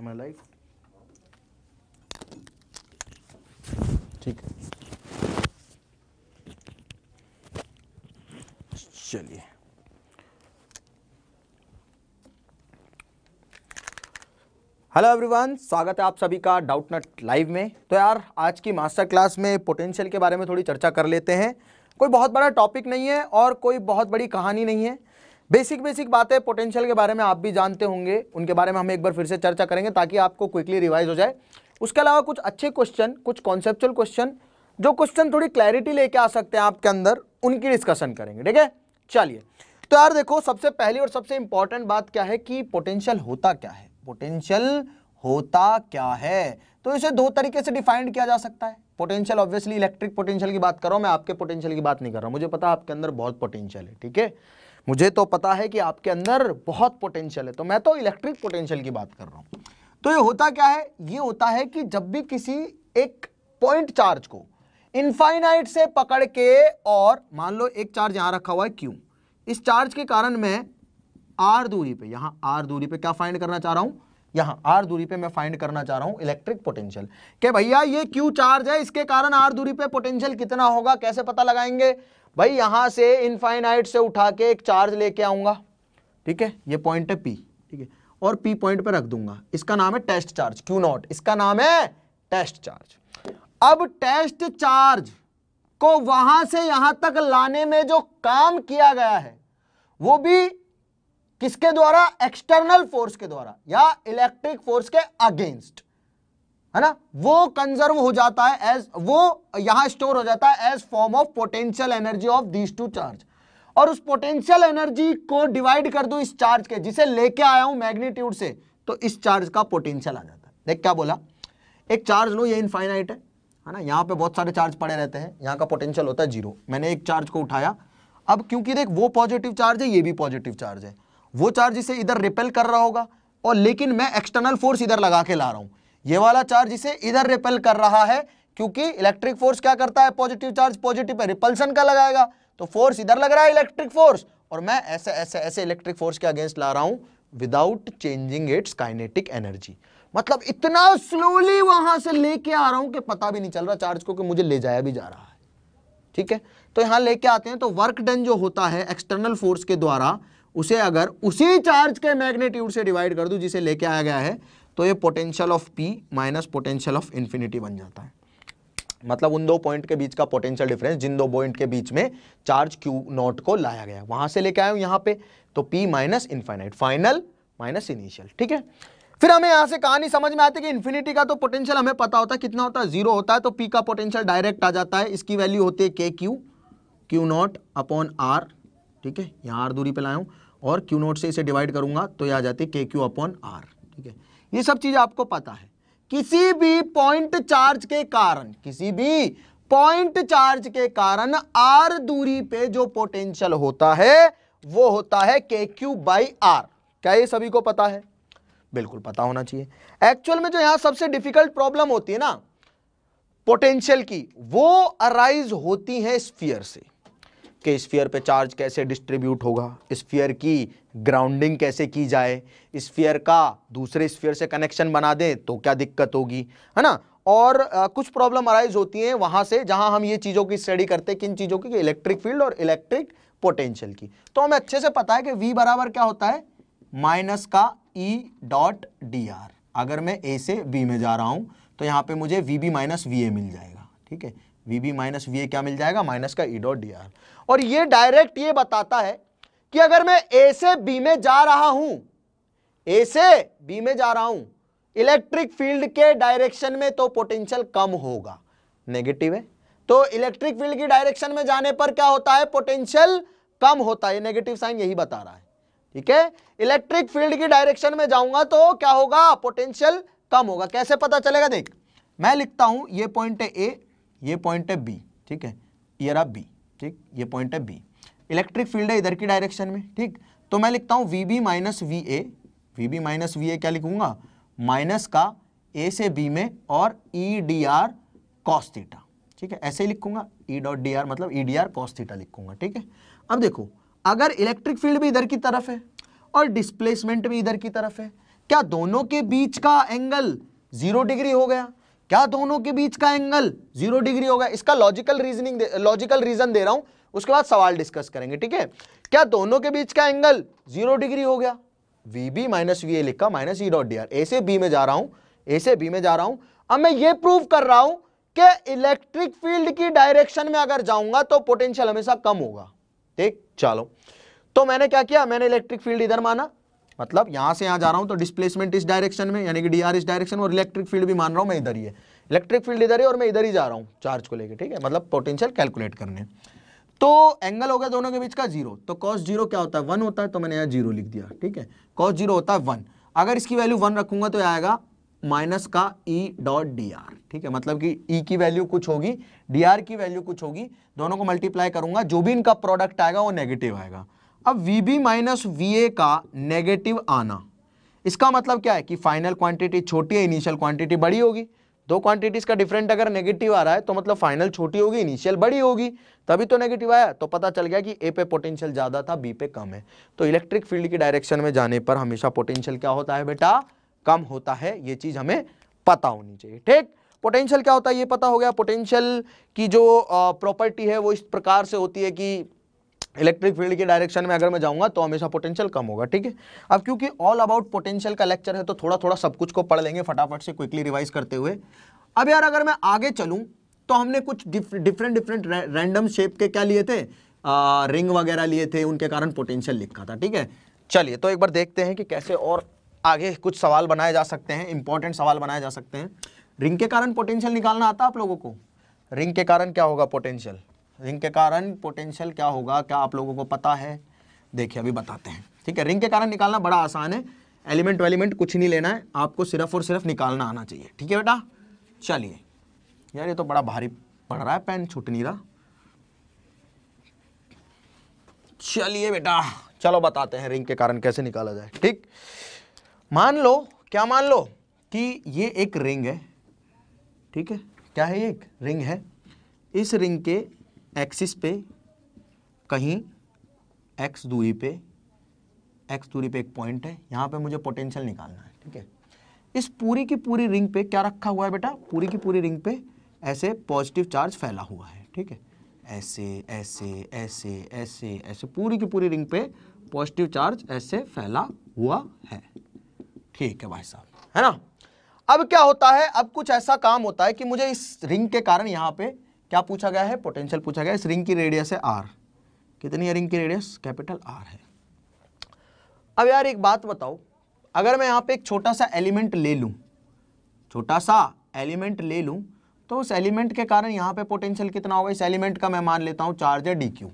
am I live? ठीक चलिए hello everyone स्वागत है आप सभी का डाउट नट लाइव में तो यार आज की मास्टर क्लास में पोटेंशियल के बारे में थोड़ी चर्चा कर लेते हैं कोई बहुत बड़ा टॉपिक नहीं है और कोई बहुत बड़ी कहानी नहीं है बेसिक बेसिक बातें पोटेंशियल के बारे में आप भी जानते होंगे उनके बारे में हम एक बार फिर से चर्चा करेंगे ताकि आपको क्विकली रिवाइज हो जाए उसके अलावा कुछ अच्छे क्वेश्चन कुछ कॉन्सेप्चुअल क्वेश्चन जो क्वेश्चन थोड़ी क्लैरिटी लेके आ सकते हैं आपके अंदर उनकी डिस्कशन करेंगे ठीक है चलिए तो यार देखो सबसे पहली और सबसे इंपॉर्टेंट बात क्या है कि पोटेंशियल होता क्या है पोटेंशियल होता क्या है तो इसे दो तरीके से डिफाइंड किया जा सकता है पोटेंशियल ऑब्वियसली इलेक्ट्रिक पोटेंशियल की बात करो मैं आपके पोटेंशियल की बात नहीं कर रहा हूँ मुझे पता आपके अंदर बहुत पोटेंशियल है ठीक है मुझे तो पता है कि आपके अंदर बहुत पोटेंशियल है तो मैं तो इलेक्ट्रिक पोटेंशियल की बात कर रहा हूं तो ये होता क्या है ये होता है कि जब भी किसी एक पॉइंट चार्ज को इनफाइनाइट से पकड़ के और मान लो एक चार्ज यहां रखा हुआ है क्यों इस चार्ज के कारण मैं आर दूरी पे यहां आर दूरी पे क्या फाइंड करना चाह रहा हूं यहां आर दूरी पे मैं फाइंड करना चाह रहा हूँ इलेक्ट्रिक पोटेंशियल के भैया ये क्यू चार्ज है इसके कारण आर दूरी पे पोटेंशियल कितना होगा कैसे पता लगाएंगे भाई यहां से इनफाइनाइट से उठा के एक चार्ज लेके आऊंगा ठीक है ये पॉइंट है पी ठीक है और पी पॉइंट पर रख दूंगा इसका नाम है टेस्ट चार्ज क्यू नॉट इसका नाम है टेस्ट चार्ज अब टेस्ट चार्ज को वहां से यहां तक लाने में जो काम किया गया है वो भी किसके द्वारा एक्सटर्नल फोर्स के द्वारा या इलेक्ट्रिक फोर्स के अगेंस्ट है ना वो कंजर्व हो जाता है एज वो यहां स्टोर हो जाता है as form of potential energy of these two charge और उस पोटेंशियल एनर्जी को डिवाइड कर दो इस चार्ज के जिसे लेके आया हूं मैग्नीट्यूड से तो इस चार्ज का पोटेंशियल आ जाता है देख क्या बोला एक चार्ज लो ये इनफाइनाइट है है ना यहाँ पे बहुत सारे चार्ज पड़े रहते हैं यहाँ का पोटेंशियल होता है जीरो मैंने एक चार्ज को उठाया अब क्योंकि देख वो पॉजिटिव चार्ज है ये भी पॉजिटिव चार्ज है वो चार्ज इसे इधर रिपेल कर रहा होगा और लेकिन मैं एक्सटर्नल फोर्स इधर लगा के ला रहा हूँ ये वाला चार्ज इसे इधर रिपेल कर रहा है क्योंकि इलेक्ट्रिक फोर्स क्या करता है पॉजिटिव चार्ज पॉजिटिव है रिपल्सन का लगाएगा तो फोर्स इधर लग रहा है इलेक्ट्रिक फोर्स और मैं ऐसे ऐसे ऐसे इलेक्ट्रिक फोर्स के अगेंस्ट ला रहा हूं without changing its kinetic energy मतलब इतना स्लोली वहां से लेके आ रहा हूं कि पता भी नहीं चल रहा चार्ज को कि मुझे ले जाया भी जा रहा है ठीक है तो यहां लेके आते हैं तो वर्क डन जो होता है एक्सटर्नल फोर्स के द्वारा उसे अगर उसी चार्ज के मैग्नेट्यूड से डिवाइड कर दूं जिसे लेके आया गया है तो ये potential of P minus potential of infinity बन जाता है मतलब उन दो पॉइंट के बीच का पोटेंशियल डिफरेंस जिन दो पॉइंट के बीच में चार्ज क्यू नॉट को लाया गया वहां से लेके आए यहाँ पे तो P minus infinite final minus initial ठीक है फिर हमें यहाँ से कहानी समझ में आती है कि इन्फिनिटी का तो पोटेंशियल हमें पता होता है कितना होता है जीरो होता है तो पी का पोटेंशियल डायरेक्ट आ जाता है इसकी वैल्यू होती है k q q naught upon r ठीक है यहाँ आर दूरी पर लाया हूँ और क्यू नॉट से इसे डिवाइड करूंगा तो ये आ जाती है के क्यू अपॉन आर ये सब चीज आपको पता है किसी भी पॉइंट चार्ज के कारण किसी भी पॉइंट चार्ज के कारण आर दूरी पे जो पोटेंशियल होता है वो होता है के क्यू बाई आर क्या ये सभी को पता है बिल्कुल पता होना चाहिए एक्चुअल में जो यहां सबसे डिफिकल्ट प्रॉब्लम होती है ना पोटेंशियल की वो अराइज होती है स्फीयर से कि स्फीयर पे चार्ज कैसे डिस्ट्रीब्यूट होगा स्फीयर की ग्राउंडिंग कैसे की जाए स्फीयर का दूसरे स्फीयर से कनेक्शन बना दें तो क्या दिक्कत होगी है ना और आ, कुछ प्रॉब्लम अराइज होती हैं वहाँ से जहाँ हम ये चीज़ों की स्टडी करते हैं किन चीज़ों की इलेक्ट्रिक फील्ड और इलेक्ट्रिक पोटेंशियल की तो हमें अच्छे से पता है कि वी बराबर क्या होता है माइनस का ई डॉट डी आर अगर मैं ए से बी में जा रहा हूँ तो यहाँ पे मुझे V B minus V A मिल जाएगा ठीक है V B minus V A क्या मिल जाएगा माइनस का ई डॉट डी आर और ये डायरेक्ट ये बताता है कि अगर मैं ए से बी में जा रहा हूं ए से बी में जा रहा हूं इलेक्ट्रिक फील्ड के डायरेक्शन में तो पोटेंशियल कम होगा नेगेटिव है तो इलेक्ट्रिक फील्ड की डायरेक्शन में जाने पर क्या होता है पोटेंशियल कम होता है नेगेटिव साइन यही बता रहा है ठीक है इलेक्ट्रिक फील्ड की डायरेक्शन में जाऊंगा तो क्या होगा पोटेंशियल कम होगा कैसे पता चलेगा देख मैं लिखता हूं ये पॉइंट है ए ये पॉइंट है बी ठीक है ये रहा बी ठीक ये पॉइंट है बी इलेक्ट्रिक फील्ड है इधर की डायरेक्शन में ठीक तो मैं लिखता हूँ V B minus V A V B minus V A क्या लिखूंगा माइनस का ए से बी में और E d r cos theta ठीक है ऐसे ही लिखूंगा ई डॉट डी आर मतलब E d r cos theta लिखूंगा ठीक है अब देखो अगर इलेक्ट्रिक फील्ड भी इधर की तरफ है और डिस्प्लेसमेंट भी इधर की तरफ है क्या दोनों के बीच का एंगल जीरो डिग्री हो गया क्या दोनों के बीच का एंगल जीरो डिग्री होगा इसका लॉजिकल रीजनिंग लॉजिकल रीजन दे रहा हूं उसके बाद सवाल डिस्कस करेंगे ठीक है क्या दोनों के बीच का एंगल जीरो डिग्री हो गया V B minus V A लिखा minus E dot D r ऐसे बी में जा रहा हूं ऐसे बी में जा रहा हूं अब मैं ये प्रूव कर रहा हूं कि इलेक्ट्रिक फील्ड की डायरेक्शन में अगर जाऊंगा तो पोटेंशियल हमेशा कम होगा ठीक चलो तो मैंने क्या किया मैंने इलेक्ट्रिक फील्ड इधर माना मतलब यहाँ से यहाँ जा रहा हूँ तो डिस्प्लेसमेंट इस डायरेक्शन में यानी कि डी इस डायरेक्शन और इलेक्ट्रिक फील्ड भी मान रहा हूँ मैं इधर ही है इलेक्ट्रिक फील्ड इधर ही और मैं इधर ही जा रहा हूँ चार्ज को लेकर ठीक है मतलब पोटेंशियल कैलकुलेट करने तो एंगल हो गया दोनों के बीच का जीरो तो कॉस जीरो क्या होता है वन होता है तो मैंने यहाँ जीरो लिख दिया ठीक है कॉस जीरो होता है वन अगर इसकी वैल्यू वन रखूंगा तो आएगा माइनस का ई डॉट डी आर ठीक है मतलब कि ई e की वैल्यू कुछ होगी डी आर की वैल्यू कुछ होगी दोनों को मल्टीप्लाई करूंगा जो भी इनका प्रोडक्ट आएगा वो नेगेटिव आएगा अब V B minus V A का नेगेटिव आना इसका मतलब क्या है कि फाइनल क्वांटिटी छोटी है इनिशियल क्वांटिटी बड़ी होगी दो क्वांटिटीज का डिफरेंट अगर नेगेटिव आ रहा है तो मतलब फाइनल छोटी होगी इनिशियल बड़ी होगी तभी तो नेगेटिव आया तो पता चल गया कि ए पे पोटेंशियल ज़्यादा था बी पे कम है तो इलेक्ट्रिक फील्ड की डायरेक्शन में जाने पर हमेशा पोटेंशियल क्या होता है बेटा कम होता है ये चीज़ हमें पता होनी चाहिए ठीक पोटेंशियल क्या होता है ये पता हो गया पोटेंशियल की जो प्रॉपर्टी है वो इस प्रकार से होती है कि इलेक्ट्रिक फील्ड के डायरेक्शन में अगर मैं जाऊंगा तो हमेशा पोटेंशियल कम होगा ठीक है अब क्योंकि ऑल अबाउट पोटेंशियल का लेक्चर है तो थोड़ा थोड़ा सब कुछ को पढ़ लेंगे फटाफट से क्विकली रिवाइज करते हुए अब यार अगर मैं आगे चलूँ तो हमने कुछ डिफरेंट डिफरेंट रैंडम शेप के क्या लिए थे आ, रिंग वगैरह लिए थे उनके कारण पोटेंशियल लिखा था ठीक है चलिए तो एक बार देखते हैं कि कैसे और आगे कुछ सवाल बनाए जा सकते हैं इंपॉर्टेंट सवाल बनाए जा सकते हैं रिंग के कारण पोटेंशियल निकालना आता आप लोगों को रिंग के कारण क्या होगा पोटेंशियल रिंग के कारण पोटेंशियल क्या होगा क्या आप लोगों को पता है देखिए अभी बताते हैं ठीक है रिंग के कारण निकालना बड़ा आसान है एलिमेंट वेलिमेंट कुछ नहीं लेना है आपको सिर्फ और सिर्फ निकालना आना चाहिए ठीक है बेटा चलिए यार ये तो बड़ा भारी पड़ रहा है पेन छूट नहीं रहा चलिए बेटा चलो बताते हैं रिंग के कारण कैसे निकाला जाए ठीक मान लो क्या मान लो कि ये एक रिंग है ठीक है क्या है ये एक रिंग है इस रिंग के एक्सिस पे कहीं एक्स दूरी पे एक्स दूरी पे एक पॉइंट है यहाँ पे मुझे पोटेंशियल निकालना है ठीक है इस पूरी की पूरी रिंग पे क्या रखा हुआ है बेटा पूरी की पूरी रिंग पे ऐसे पॉजिटिव चार्ज फैला हुआ है ठीक है ऐसे ऐसे ऐसे ऐसे ऐसे पूरी की पूरी रिंग पे पॉजिटिव चार्ज ऐसे फैला हुआ है ठीक है भाई साहब है ना अब क्या होता है अब कुछ ऐसा काम होता है कि मुझे इस रिंग के कारण यहाँ पे क्या पूछा गया है पोटेंशियल पूछा गया है इस रिंग की रेडियस है आर कितनी है रिंग की रेडियस कैपिटल आर है अब यार एक बात बताओ अगर मैं यहाँ पे एक छोटा सा एलिमेंट ले लूँ छोटा सा एलिमेंट ले लूँ तो उस एलिमेंट के कारण यहाँ पे पोटेंशियल कितना होगा इस एलिमेंट का मैं मान लेता हूँ चार्ज है डी क्यू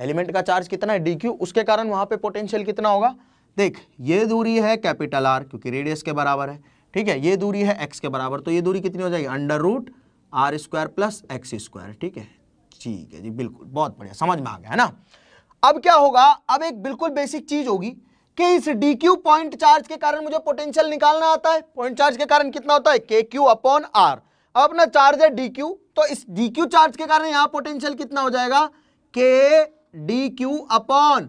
एलिमेंट का चार्ज कितना है डी क्यू उसके कारण वहाँ पे पोटेंशियल कितना होगा देख ये दूरी है कैपिटल आर क्योंकि रेडियस के बराबर है ठीक है ये दूरी है एक्स के बराबर तो ये दूरी कितनी हो जाएगी under root r square plus x square ठीक है ठीक है जी बिल्कुल बहुत बढ़िया समझ में आ गया है ना अब क्या होगा अब एक बिल्कुल बेसिक चीज होगी कि इस डी क्यू पॉइंट चार्ज के कारण मुझे पोटेंशियल निकालना आता है पॉइंट चार्ज के कारण कितना होता है के क्यू अपॉन आर अब अपना चार्ज है डी क्यू तो इस डी क्यू चार्ज के कारण यहां पोटेंशियल कितना हो जाएगा k d q upon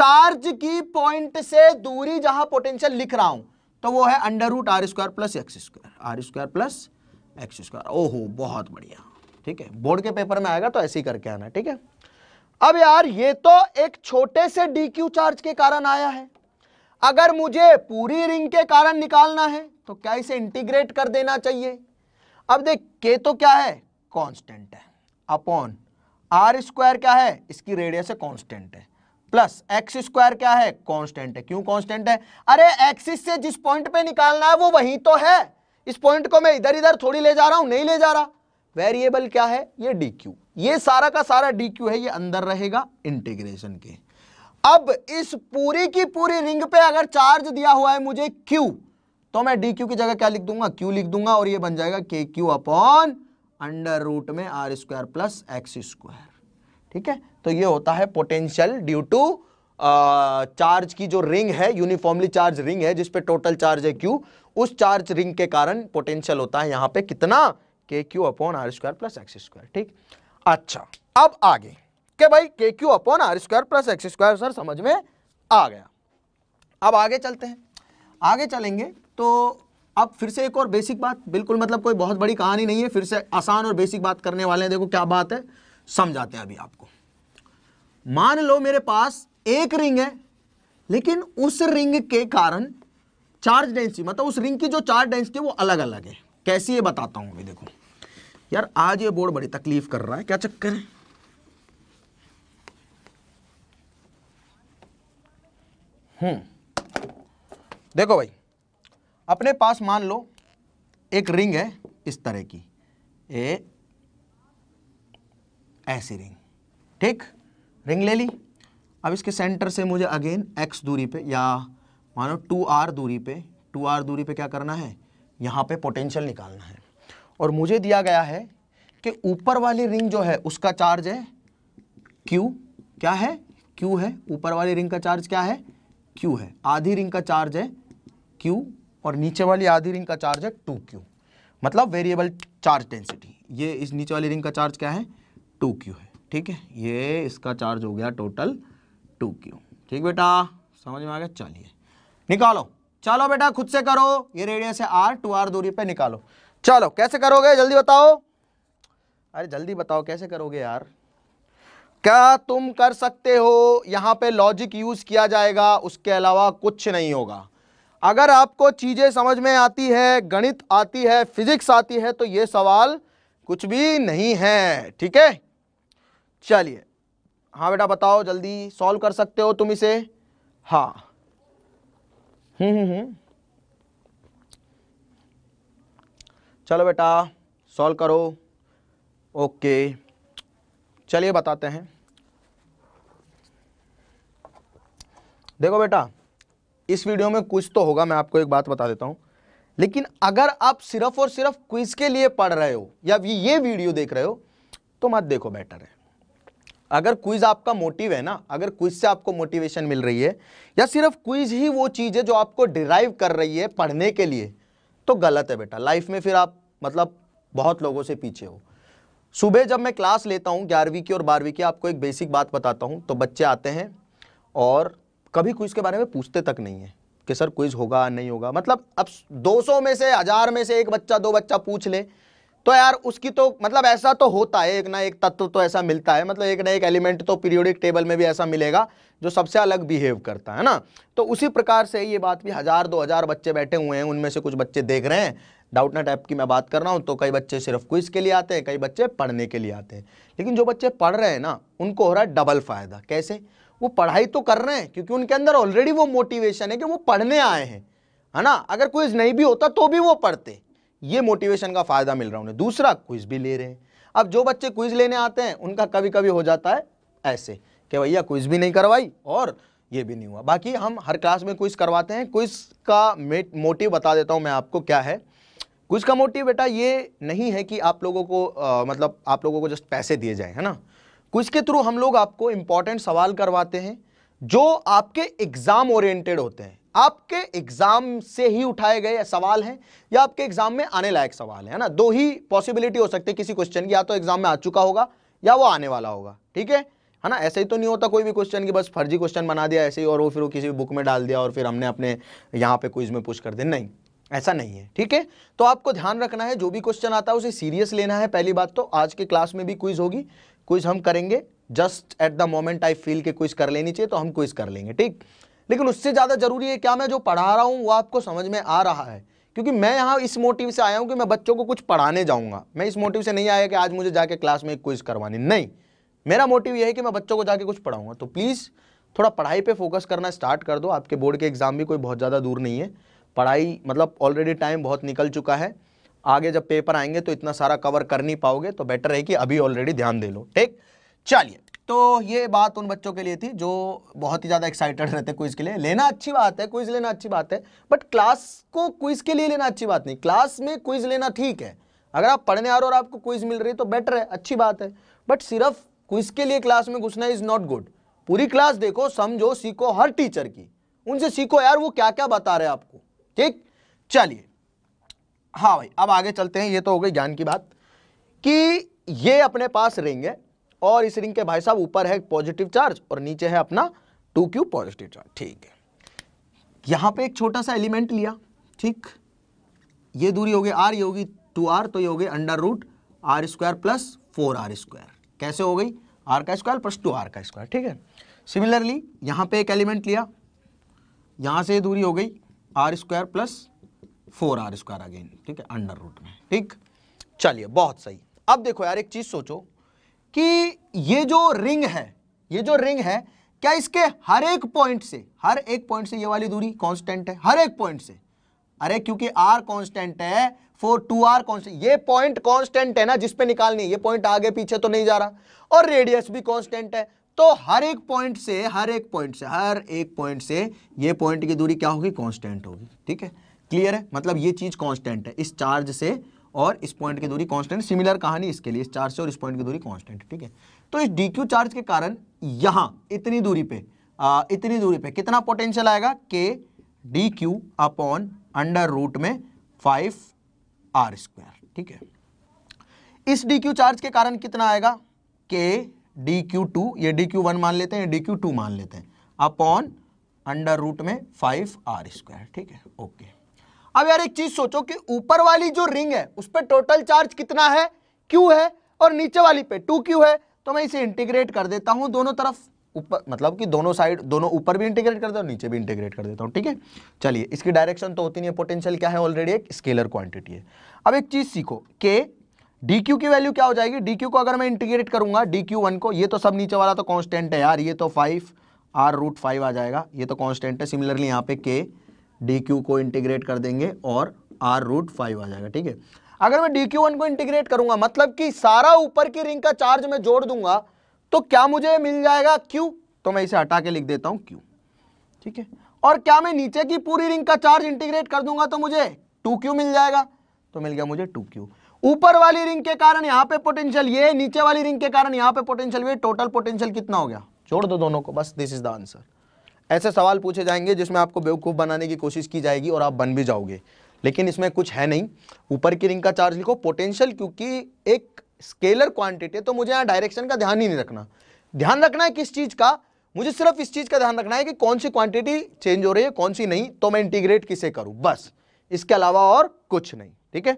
charge की पॉइंट से दूरी जहां पोटेंशियल लिख रहा हूं तो वो है under root r square plus x square r square plus x square ओहो बहुत बढ़िया ठीक है बोर्ड के पेपर में आएगा तो ऐसे ही करके आना ठीक है अब यार ये तो एक छोटे से डी क्यू चार्ज के कारण आया है अगर मुझे पूरी रिंग के कारण निकालना है तो क्या इसे इंटीग्रेट कर देना चाहिए अब देख के तो क्या है कांस्टेंट है अपॉन आर स्क्वायर क्या है इसकी रेडियस कांस्टेंट है प्लस एक्स स्क्वायर क्या है कांस्टेंट है क्यों कांस्टेंट है अरे एक्सिस से जिस पॉइंट पे निकालना है वो वही तो है इस पॉइंट को मैं इधर इधर थोड़ी ले जा रहा हूं नहीं ले जा रहा वेरिएबल क्या है ये डी क्यू ये सारा का सारा डी क्यू है ये अंदर रहेगा इंटीग्रेशन के अब इस पूरी की पूरी रिंग पे अगर चार्ज दिया हुआ है मुझे क्यू तो मैं डी क्यू की जगह क्या लिख दूंगा क्यू लिख दूंगा और ये बन जाएगा के क्यू अपॉन अंडर रूट में r square plus x square ठीक है तो ये होता है पोटेंशियल ड्यू टू चार्ज की जो रिंग है यूनिफॉर्मली चार्ज रिंग है जिसपे टोटल चार्ज है क्यू उस चार्ज रिंग के कारण पोटेंशियल होता है यहां पे कितना k Q upon r square plus x square ठीक अच्छा अब आगे के भाई k Q upon r square plus x square sir समझ में आ गया अब आगे चलते हैं आगे चलेंगे तो अब फिर से एक और बेसिक बात बिल्कुल मतलब कोई बहुत बड़ी कहानी नहीं है फिर से आसान और बेसिक बात करने वाले हैं देखो क्या बात है समझाते हैं अभी आपको मान लो मेरे पास एक रिंग है लेकिन उस रिंग के कारण चार्ज डेंसिटी मतलब उस रिंग की जो चार्ज डेंसिटी वो अलग अलग है कैसी ये बताता हूँ अभी देखो यार आज ये बोर्ड बड़ी तकलीफ कर रहा है क्या चक्कर है हम्म देखो भाई अपने पास मान लो एक रिंग है इस तरह की ए ऐसी रिंग ठीक रिंग ले ली अब इसके सेंटर से मुझे अगेन एक्स दूरी पे या मानो टू आर दूरी पे टू आर दूरी पे क्या करना है यहाँ पे पोटेंशियल निकालना है और मुझे दिया गया है कि ऊपर वाली रिंग जो है उसका चार्ज है क्यू क्या है क्यू है ऊपर वाली रिंग का चार्ज क्या है क्यू है आधी रिंग का चार्ज है क्यू और नीचे वाली आधी रिंग का चार्ज है टू क्यू मतलब वेरिएबल चार्ज डेंसिटी ये इस नीचे वाली रिंग का चार्ज क्या है टू क्यू है ठीक है ये इसका चार्ज हो गया टोटल टू क्यू ठीक बेटा समझ में आ गया चलिए निकालो चलो बेटा खुद से करो ये रेडियस है आर टू आर दूरी पे निकालो चलो कैसे करोगे जल्दी बताओ अरे जल्दी बताओ कैसे करोगे यार क्या तुम कर सकते हो यहाँ पे लॉजिक यूज़ किया जाएगा उसके अलावा कुछ नहीं होगा अगर आपको चीज़ें समझ में आती है गणित आती है फिजिक्स आती है तो ये सवाल कुछ भी नहीं है ठीक है चलिए हाँ बेटा बताओ जल्दी सॉल्व कर सकते हो तुम इसे हाँ हम्म, हम्म, हम्म चलो बेटा सॉल्व करो ओके चलिए बताते हैं देखो बेटा इस वीडियो में कुछ तो होगा मैं आपको एक बात बता देता हूँ लेकिन अगर आप सिर्फ और सिर्फ क्विज के लिए पढ़ रहे हो या ये वीडियो देख रहे हो तो मत देखो बेटर है अगर क्विज आपका मोटिव है ना अगर क्विज से आपको मोटिवेशन मिल रही है या सिर्फ क्विज ही वो चीज़ है जो आपको डिराइव कर रही है पढ़ने के लिए तो गलत है बेटा लाइफ में फिर आप मतलब बहुत लोगों से पीछे हो सुबह जब मैं क्लास लेता हूँ ग्यारहवीं की और बारहवीं की आपको एक बेसिक बात बताता हूँ तो बच्चे आते हैं और कभी क्विज़ के बारे में पूछते तक नहीं है कि सर क्विज़ होगा नहीं होगा मतलब अब 200 में से हज़ार में से एक बच्चा दो बच्चा पूछ ले तो यार उसकी तो मतलब ऐसा तो होता है एक ना एक तत्व तो ऐसा मिलता है मतलब एक ना एक एलिमेंट तो पीरियोडिक टेबल में भी ऐसा मिलेगा जो सबसे अलग बिहेव करता है ना तो उसी प्रकार से ये बात भी हज़ार दो हज़ार बच्चे बैठे हुए हैं उनमें से कुछ बच्चे देख रहे हैं डाउटनेट ऐप की मैं बात कर रहा हूँ तो कई बच्चे सिर्फ क्विज के लिए आते हैं कई बच्चे पढ़ने के लिए आते हैं लेकिन जो बच्चे पढ़ रहे हैं ना उनको हो रहा है डबल फ़ायदा कैसे वो पढ़ाई तो कर रहे हैं क्योंकि उनके अंदर ऑलरेडी वो मोटिवेशन है कि वो पढ़ने आए हैं है ना अगर क्विज नहीं भी होता तो भी वो पढ़ते ये मोटिवेशन का फ़ायदा मिल रहा है उन्हें दूसरा क्विज भी ले रहे हैं अब जो बच्चे क्विज लेने आते हैं उनका कभी कभी हो जाता है ऐसे कि भैया क्विज भी नहीं करवाई और ये भी नहीं हुआ बाकी हम हर क्लास में क्विज करवाते हैं क्विज का मोटिव बता देता हूँ मैं आपको क्या है क्विज का मोटिव बेटा ये नहीं है कि आप लोगों को आ, मतलब आप लोगों को जस्ट पैसे दिए जाए है ना क्विज के थ्रू हम लोग आपको इम्पॉर्टेंट सवाल करवाते हैं जो आपके एग्ज़ाम ओरिएंटेड होते हैं आपके एग्जाम से ही उठाए गए सवाल हैं या आपके एग्जाम में आने लायक सवाल है ना दो ही पॉसिबिलिटी हो सकती है किसी क्वेश्चन की या तो एग्जाम में आ चुका होगा या वो आने वाला होगा ठीक है है ना ऐसे ही तो नहीं होता कोई भी क्वेश्चन की बस फर्जी क्वेश्चन बना दिया ऐसे ही और वो फिर वो किसी भी बुक में डाल दिया और फिर हमने अपने यहाँ पे क्विज में पुश कर दिया नहीं ऐसा नहीं है ठीक है तो आपको ध्यान रखना है जो भी क्वेश्चन आता है उसे सीरियस लेना है पहली बात तो आज के क्लास में भी क्विज होगी क्विज हम करेंगे just at the moment I feel के क्विज कर लेनी चाहिए तो हम क्विज कर लेंगे ठीक लेकिन उससे ज़्यादा जरूरी है क्या मैं जो पढ़ा रहा हूँ वो आपको समझ में आ रहा है क्योंकि मैं यहाँ इस मोटिव से आया हूँ कि मैं बच्चों को कुछ पढ़ाने जाऊँगा मैं इस मोटिव से नहीं आया कि आज मुझे जाके क्लास में एक क्विज़ करवानी नहीं मेरा मोटिव यह है कि मैं बच्चों को जाके कुछ पढ़ाऊंगा तो प्लीज़ थोड़ा पढ़ाई पे फोकस करना स्टार्ट कर दो आपके बोर्ड के एग्ज़ाम भी कोई बहुत ज़्यादा दूर नहीं है पढ़ाई मतलब ऑलरेडी टाइम बहुत निकल चुका है आगे जब पेपर आएंगे तो इतना सारा कवर कर नहीं पाओगे तो बेटर है कि अभी ऑलरेडी ध्यान दे लो ठीक चलिए तो ये बात उन बच्चों के लिए थी जो बहुत ही ज़्यादा एक्साइटेड रहते क्विज़ के लिए लेना अच्छी बात है क्विज़ लेना अच्छी बात है बट क्लास को क्विज़ के लिए लेना अच्छी बात नहीं क्लास में क्विज़ लेना ठीक है अगर आप पढ़ने आ रहे हो और आपको क्विज़ मिल रही है तो बेटर है अच्छी बात है बट सिर्फ क्विज़ के लिए क्लास में घुसना इज़ नॉट गुड पूरी क्लास देखो समझो सीखो हर टीचर की उनसे सीखो यार वो क्या क्या बता रहे हैं आपको ठीक चलिए हाँ भाई अब आगे चलते हैं ये तो हो गई ज्ञान की बात कि ये अपने पास रिंग है और इस रिंग के भाई साहब ऊपर है पॉजिटिव चार्ज और नीचे है अपना टू क्यू पॉजिटिव चार्ज ठीक है यहां पे एक छोटा सा एलिमेंट लिया ठीक ये दूरी होगी आर ये होगी टू आर तो ये हो गई under root r square plus four r square कैसे हो गई आर का स्क्वायर प्लस टू आर का स्क्वायर ठीक है सिमिलरली यहां पे एक एलिमेंट लिया यहां से दूरी हो गई r square plus four r square again ठीक है अंडर रूट में ठीक चलिए बहुत सही अब देखो यार एक चीज़ सोचो कि ये जो रिंग है ये जो रिंग है क्या इसके हर एक पॉइंट से हर एक पॉइंट से ये वाली दूरी कांस्टेंट है हर एक पॉइंट से अरे क्योंकि आर कांस्टेंट है फोर टू आर कॉन्स्टेंट ये पॉइंट कांस्टेंट है ना जिसपे निकालनी ये पॉइंट आगे पीछे तो नहीं जा रहा और रेडियस भी कांस्टेंट है तो हर एक पॉइंट से हर एक पॉइंट से हर एक पॉइंट से ये पॉइंट की दूरी क्या होगी कॉन्स्टेंट होगी ठीक है क्लियर है मतलब ये चीज कॉन्स्टेंट है इस चार्ज से और इस पॉइंट की दूरी कांस्टेंट सिमिलर कहानी इसके लिए इस चार्ज से और इस पॉइंट की दूरी कांस्टेंट ठीक है तो इस डी चार्ज के कारण यहाँ इतनी दूरी पे आ, इतनी दूरी पे कितना पोटेंशियल आएगा k d q upon under root में फाइव आर स्क्वायर ठीक है इस डी क्यू चार्ज के कारण कितना आएगा के डी क्यू टू ये डी क्यू वन मान लेते हैं डी क्यू टू मान लेते हैं अपॉन अंडर रूट में फाइव आर स्क्वायर ठीक है ओके अब यार एक चीज सोचो कि ऊपर वाली जो रिंग है उस पर टोटल चार्ज कितना है क्यू है और नीचे वाली पे टू क्यू है तो मैं इसे इंटीग्रेट कर देता हूं दोनों तरफ ऊपर मतलब कि दोनों साइड दोनों ऊपर भी इंटीग्रेट कर देता हूँ नीचे भी इंटीग्रेट कर देता हूँ ठीक है चलिए इसकी डायरेक्शन तो होती नहीं है पोटेंशियल क्या है ऑलरेडी एक स्केलर क्वांटिटी है अब एक चीज़ सीखो के डी क्यू की वैल्यू क्या हो जाएगी डी क्यू को अगर मैं इंटीग्रेट करूंगा डी क्यू वन को ये तो सब नीचे वाला तो कॉन्स्टेंट है यार ये तो फाइव आर रूट फाइव आ जाएगा ये तो कॉन्स्टेंट है सिमिलरली यहाँ पे के डी क्यू को इंटीग्रेट कर देंगे और आर रूट फाइव आ जाएगा ठीक है अगर मैं डी क्यू वन को इंटीग्रेट करूंगा मतलब कि सारा ऊपर की रिंग का चार्ज मैं जोड़ दूंगा तो क्या मुझे मिल जाएगा क्यू तो मैं इसे हटा के लिख देता हूं क्यू ठीक है और क्या मैं नीचे की पूरी रिंग का चार्ज इंटीग्रेट कर दूंगा तो मुझे टू क्यू मिल जाएगा तो मिल गया मुझे टू क्यू ऊपर वाली रिंग के कारण यहाँ पे पोटेंशियल ये नीचे वाली रिंग के कारण यहाँ पे पोटेंशियल ये टोटल पोटेंशियल कितना हो गया जोड़ दो दोनों को बस दिस इज द आंसर ऐसे सवाल पूछे जाएंगे जिसमें आपको बेवकूफ़ बनाने की कोशिश की जाएगी और आप बन भी जाओगे लेकिन इसमें कुछ है नहीं ऊपर की रिंग का चार्ज लिखो पोटेंशियल क्योंकि एक स्केलर क्वांटिटी है तो मुझे यहाँ डायरेक्शन का ध्यान ही नहीं रखना ध्यान रखना है किस चीज़ का मुझे सिर्फ इस चीज़ का ध्यान रखना है कि कौन सी क्वांटिटी चेंज हो रही है कौन सी नहीं तो मैं इंटीग्रेट किसे करूँ बस इसके अलावा और कुछ नहीं ठीक है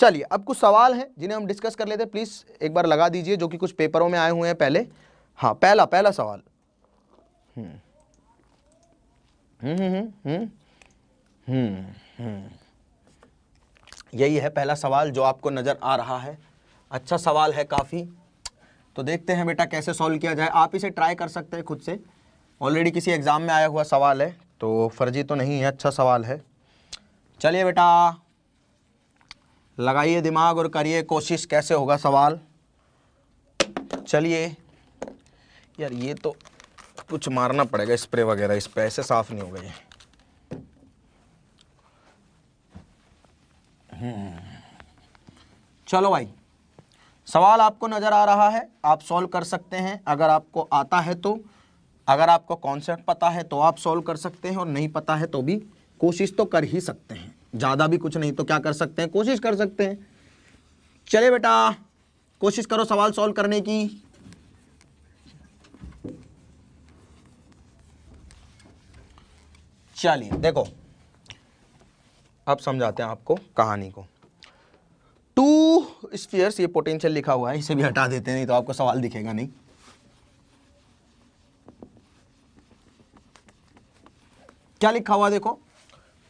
चलिए अब कुछ सवाल हैं जिन्हें हम डिस्कस कर लेते हैं प्लीज़ एक बार लगा दीजिए जो कि कुछ पेपरों में आए हुए हैं पहले हाँ पहला पहला सवाल हम्म यही है पहला सवाल जो आपको नज़र आ रहा है अच्छा सवाल है काफ़ी तो देखते हैं बेटा कैसे सॉल्व किया जाए आप इसे ट्राई कर सकते हैं खुद से ऑलरेडी किसी एग्ज़ाम में आया हुआ सवाल है तो फर्जी तो नहीं है अच्छा सवाल है चलिए बेटा लगाइए दिमाग और करिए कोशिश कैसे होगा सवाल चलिए यार ये तो कुछ मारना पड़ेगा स्प्रे वगैरह इस पर ऐसे साफ नहीं हो गए हम्म। चलो भाई सवाल आपको नज़र आ रहा है आप सॉल्व कर सकते हैं अगर आपको आता है तो अगर आपको कॉन्सेप्ट पता है तो आप सॉल्व कर सकते हैं और नहीं पता है तो भी कोशिश तो कर ही सकते हैं ज़्यादा भी कुछ नहीं तो क्या कर सकते हैं कोशिश कर सकते हैं चले बेटा कोशिश करो सवाल सॉल्व करने की चलिए देखो अब समझाते हैं आपको कहानी को टू स्पीयर्स ये पोटेंशियल लिखा हुआ है इसे भी हटा देते हैं नहीं तो आपको सवाल दिखेगा नहीं क्या लिखा हुआ देखो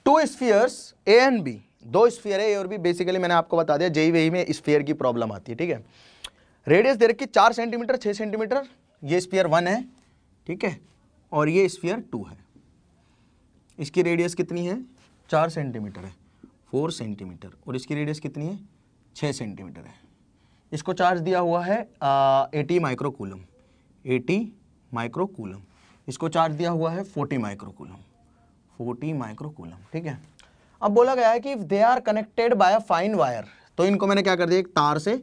two spheres A and B दो स्पीयर है ए और बी बेसिकली मैंने आपको बता दिया जेई वेई में स्पीयर की प्रॉब्लम आती है ठीक है रेडियस दे रखी चार सेंटीमीटर छह सेंटीमीटर ये स्पीयर वन है ठीक है और ये स्पीयर टू है इसकी रेडियस कितनी है चार सेंटीमीटर है फोर सेंटीमीटर और इसकी रेडियस कितनी है छः सेंटीमीटर है इसको चार्ज दिया हुआ है एटी माइक्रोकूलम एटी माइक्रोकूलम इसको चार्ज दिया हुआ है फोर्टी माइक्रोकूलम फोर्टी माइक्रोकूलम ठीक है अब बोला गया है कि if they are connected by a fine wire तो इनको मैंने क्या कर दिया एक तार से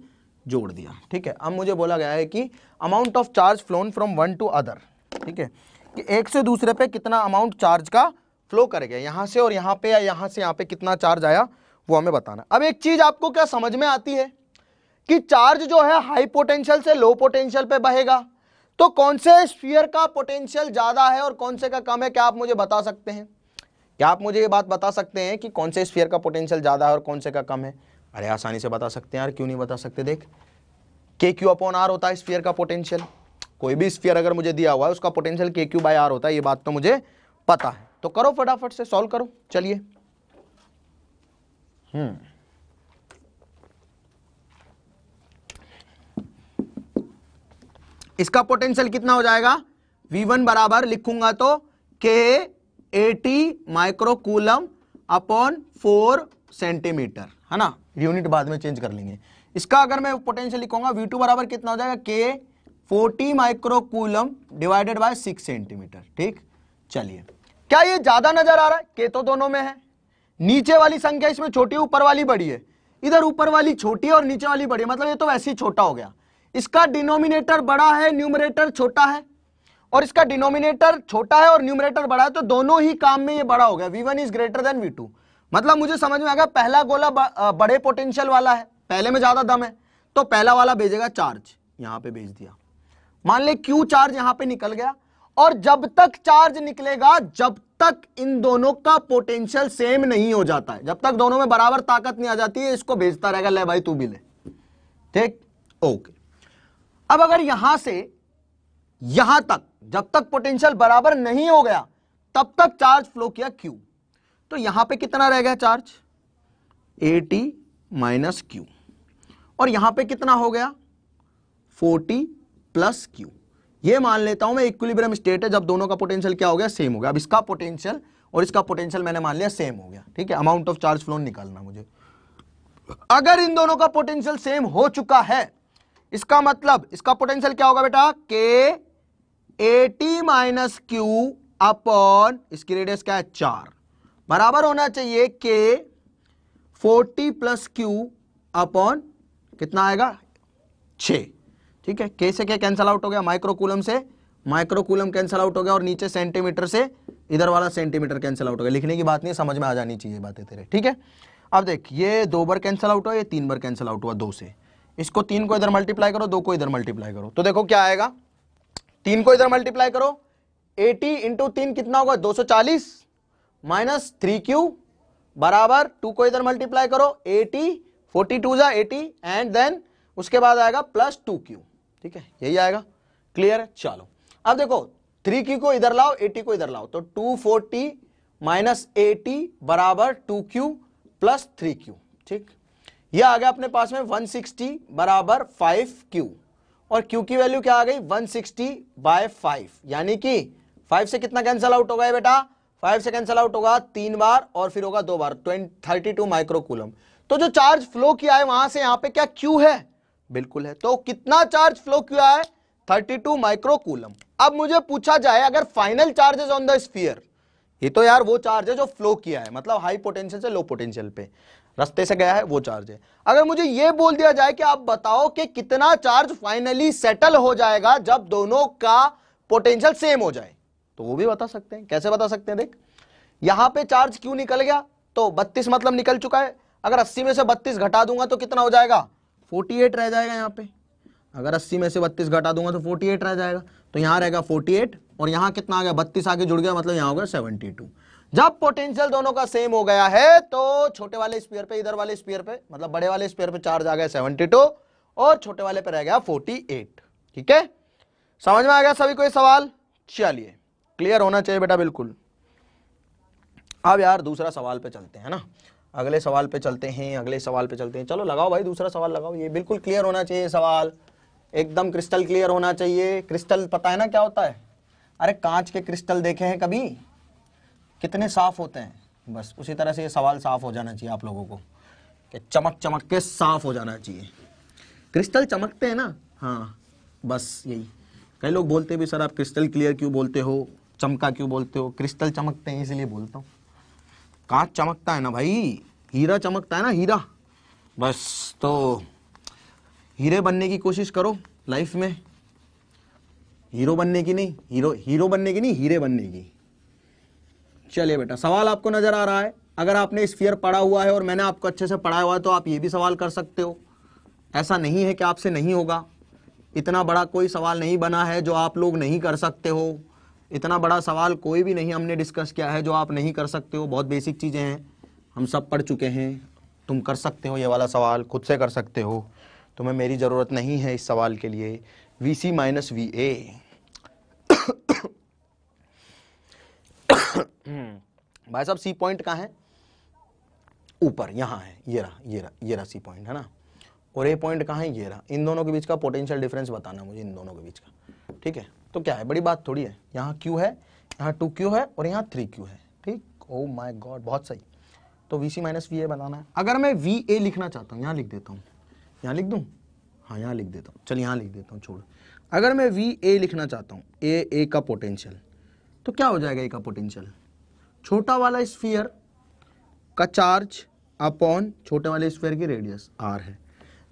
जोड़ दिया ठीक है अब मुझे बोला गया है कि amount of charge flown from one to other ठीक है कि एक से दूसरे पे कितना अमाउंट चार्ज का फ्लो कर गया यहां से और यहां पे या यहां से यहां पे कितना चार्ज आया वो हमें बताना अब एक चीज़ आपको क्या समझ में आती है कि चार्ज जो है हाई पोटेंशियल से लो पोटेंशियल पे बहेगा तो कौन से स्फीयर का पोटेंशियल ज़्यादा है और कौन से का कम है क्या आप मुझे बता सकते हैं क्या आप मुझे ये बात बता सकते हैं कि कौन से स्फीयर का पोटेंशियल ज़्यादा है और कौन से का कम है अरे आसानी से बता सकते हैं यार क्यों नहीं बता सकते देख के क्यू अपॉन आर होता है स्फीयर का पोटेंशियल कोई भी स्फीयर अगर मुझे दिया हुआ है उसका पोटेंशियल के क्यू बाय आर होता है ये बात तो मुझे पता है तो करो फटाफट से सॉल्व करो चलिए हम्म इसका पोटेंशियल कितना हो जाएगा V1 बराबर लिखूंगा तो के 80 माइक्रोकूलम अपॉन 4 सेंटीमीटर है ना यूनिट बाद में चेंज कर लेंगे इसका अगर मैं पोटेंशियल लिखूंगा V2 बराबर कितना हो जाएगा के 40 कूलम डिवाइडेड बाय 6 सेंटीमीटर ठीक चलिए क्या ये ज्यादा नजर आ रहा है के तो दोनों में है नीचे वाली संख्या इसमें छोटी ऊपर वाली बड़ी है इधर ऊपर वाली छोटी है और नीचे वाली बड़ी है मतलब ये तो वैसे ही छोटा हो गया इसका डिनोमिनेटर बड़ा है न्यूमरेटर छोटा है और इसका डिनोमिनेटर छोटा है और न्यूमरेटर बड़ा है तो दोनों ही काम में ये बड़ा हो गया V one is greater than V two मतलब मुझे समझ में आ गया पहला गोला बड़े पोटेंशियल वाला है पहले में ज्यादा दम है तो पहला वाला भेजेगा चार्ज यहां पे भेज दिया मान ले क्यू चार्ज यहां पे निकल गया और जब तक चार्ज निकलेगा जब तक इन दोनों का पोटेंशियल सेम नहीं हो जाता है जब तक दोनों में बराबर ताकत नहीं आ जाती है इसको भेजता रहेगा ले भाई तू भी ले ठीक ओके अब अगर यहां से यहां तक जब तक पोटेंशियल बराबर नहीं हो गया तब तक चार्ज फ्लो किया क्यू तो यहां पे कितना रह गया charge eighty minus q और यहां पे कितना हो गया फोर्टी प्लस क्यू ये मान लेता हूं मैं इक्विलिब्रियम स्टेट है जब दोनों का पोटेंशियल क्या हो गया सेम हो गया अब इसका पोटेंशियल और इसका पोटेंशियल मैंने मान लिया सेम हो गया ठीक है अमाउंट ऑफ चार्ज फ्लो निकालना मुझे अगर इन दोनों का पोटेंशियल सेम हो चुका है इसका मतलब इसका पोटेंशियल क्या होगा बेटा k eighty minus q upon इसकी रेडियस क्या है चार बराबर होना चाहिए के फोर्टी प्लस क्यू अपॉन कितना आएगा छ ठीक है के से क्या कैंसल आउट हो गया माइक्रोकुलम से माइक्रोकुलम कैंसल आउट हो गया और नीचे सेंटीमीटर से इधर वाला सेंटीमीटर कैंसिल आउट हो गया लिखने की बात नहीं समझ में आ जानी चाहिए बातें तेरे ठीक है अब देख ये दो बार कैंसल आउट हुआ ये तीन बार कैंसल आउट हुआ दो से इसको तीन को इधर मल्टीप्लाई करो दो को इधर मल्टीप्लाई करो तो देखो क्या आएगा तीन को इधर मल्टीप्लाई करो एटी इंटू तीन कितना होगा दो सौ चालीस माइनस थ्री क्यू बराबर टू को इधर मल्टीप्लाई करो एटी फोर्टी टू जा एटी एंड देन उसके बाद आएगा प्लस टू क्यू ठीक है यही आएगा क्लियर है चलो अब देखो थ्री की को इधर लाओ एटी को इधर लाओ तो टू फोर्टी माइनस एटी बराबर two q plus three q ठीक यह आ गया अपने पास में वन सिक्सटी बराबर फाइव क्यू और क्यू की वैल्यू क्या आ गई वन सिक्सटी बाय फाइव यानी कि फाइव से कितना कैंसिल आउट होगा बेटा फाइव से कैंसल आउट होगा तीन बार और फिर होगा दो बार ट्वेंटी थर्टी टू माइक्रोकुलम तो जो चार्ज फ्लो किया है वहां से यहां पे क्या क्यू है बिल्कुल है तो कितना चार्ज फ्लो किया है 32 माइक्रोकूलम अब मुझे पूछा जाए अगर final charges on the sphere ये तो यार वो चार्ज है जो फ्लो किया है मतलब हाई पोटेंशियल से लो पोटेंशियल पे रस्ते से गया है वो चार्ज है अगर मुझे ये बोल दिया जाए कि आप बताओ कि कितना चार्ज फाइनली सेटल हो जाएगा जब दोनों का पोटेंशियल सेम हो जाए तो वो भी बता सकते हैं कैसे बता सकते हैं देख यहां पे चार्ज क्यों निकल गया तो 32 मतलब निकल चुका है अगर 80 में से 32 घटा दूंगा तो कितना हो जाएगा फोर्टी एट रह जाएगा यहाँ पे अगर अस्सी में से बत्तीस घटा दूंगा तो फोर्टी एट रह जाएगा तो यहाँ रहेगा फोर्टी एट और यहाँ कितना आ गया बत्तीस आगे जुड़ गया मतलब यहाँ हो गया सेवेंटी टू जब पोटेंशियल दोनों का सेम हो गया है तो छोटे वाले स्पीयर पे इधर वाले स्पीयर पे मतलब बड़े वाले स्पीयर पे चार्ज आ गया सेवेंटी टू और छोटे वाले पे रह गया फोर्टी एट ठीक है समझ में आ गया सभी को सवाल चलिए क्लियर होना चाहिए बेटा बिल्कुल अब यार दूसरा सवाल पे चलते हैं ना अगले सवाल पे चलते हैं अगले सवाल पे चलते हैं चलो लगाओ भाई दूसरा सवाल लगाओ ये बिल्कुल क्लियर होना चाहिए सवाल एकदम क्रिस्टल क्लियर होना चाहिए क्रिस्टल पता है ना क्या होता है अरे कांच के क्रिस्टल देखे हैं कभी कितने साफ होते हैं बस उसी तरह से ये सवाल साफ हो जाना चाहिए आप लोगों को कि चमक चमक के साफ हो जाना चाहिए क्रिस्टल चमकते हैं ना हाँ बस यही कई लोग बोलते भी सर आप क्रिस्टल क्लियर क्यों बोलते हो चमका क्यों बोलते हो क्रिस्टल चमकते हैं इसलिए बोलता हूँ कांच चमकता है ना भाई हीरा चमकता है ना हीरा बस तो हीरे बनने की कोशिश करो लाइफ में हीरो बनने की नहीं हीरो हीरो बनने की नहीं हीरे बनने की चलिए बेटा सवाल आपको नज़र आ रहा है अगर आपने स्फीयर पढ़ा हुआ है और मैंने आपको अच्छे से पढ़ाया हुआ है तो आप ये भी सवाल कर सकते हो ऐसा नहीं है कि आपसे नहीं होगा इतना बड़ा कोई सवाल नहीं बना है जो आप लोग नहीं कर सकते हो इतना बड़ा सवाल कोई भी नहीं हमने डिस्कस किया है जो आप नहीं कर सकते हो बहुत बेसिक चीज़ें हैं हम सब पढ़ चुके हैं तुम कर सकते हो ये वाला सवाल खुद से कर सकते हो तुम्हें मेरी ज़रूरत नहीं है इस सवाल के लिए V C minus V A भाई साहब सी पॉइंट कहाँ है ऊपर यहाँ है ये रहा ये रहा ये रहा सी पॉइंट है ना और ए पॉइंट कहाँ है ये रहा इन दोनों के बीच का पोटेंशियल डिफरेंस बताना मुझे इन दोनों के बीच का ठीक है तो क्या है बड़ी बात थोड़ी है यहाँ क्यू है यहाँ टू क्यू है और यहाँ थ्री क्यू है ठीक ओ माई गॉड बहुत सही तो V C minus V A बनाना है अगर मैं वी ए लिखना चाहता हूँ यहाँ लिख देता हूँ यहाँ लिख दूँ हाँ यहाँ लिख देता हूँ चल यहाँ लिख देता हूँ छोड़ अगर मैं वी ए लिखना चाहता हूँ ए ए का पोटेंशियल तो क्या हो जाएगा ए का पोटेंशियल छोटा वाला स्फीयर का चार्ज अपॉन छोटे वाले स्फीयर की रेडियस आर है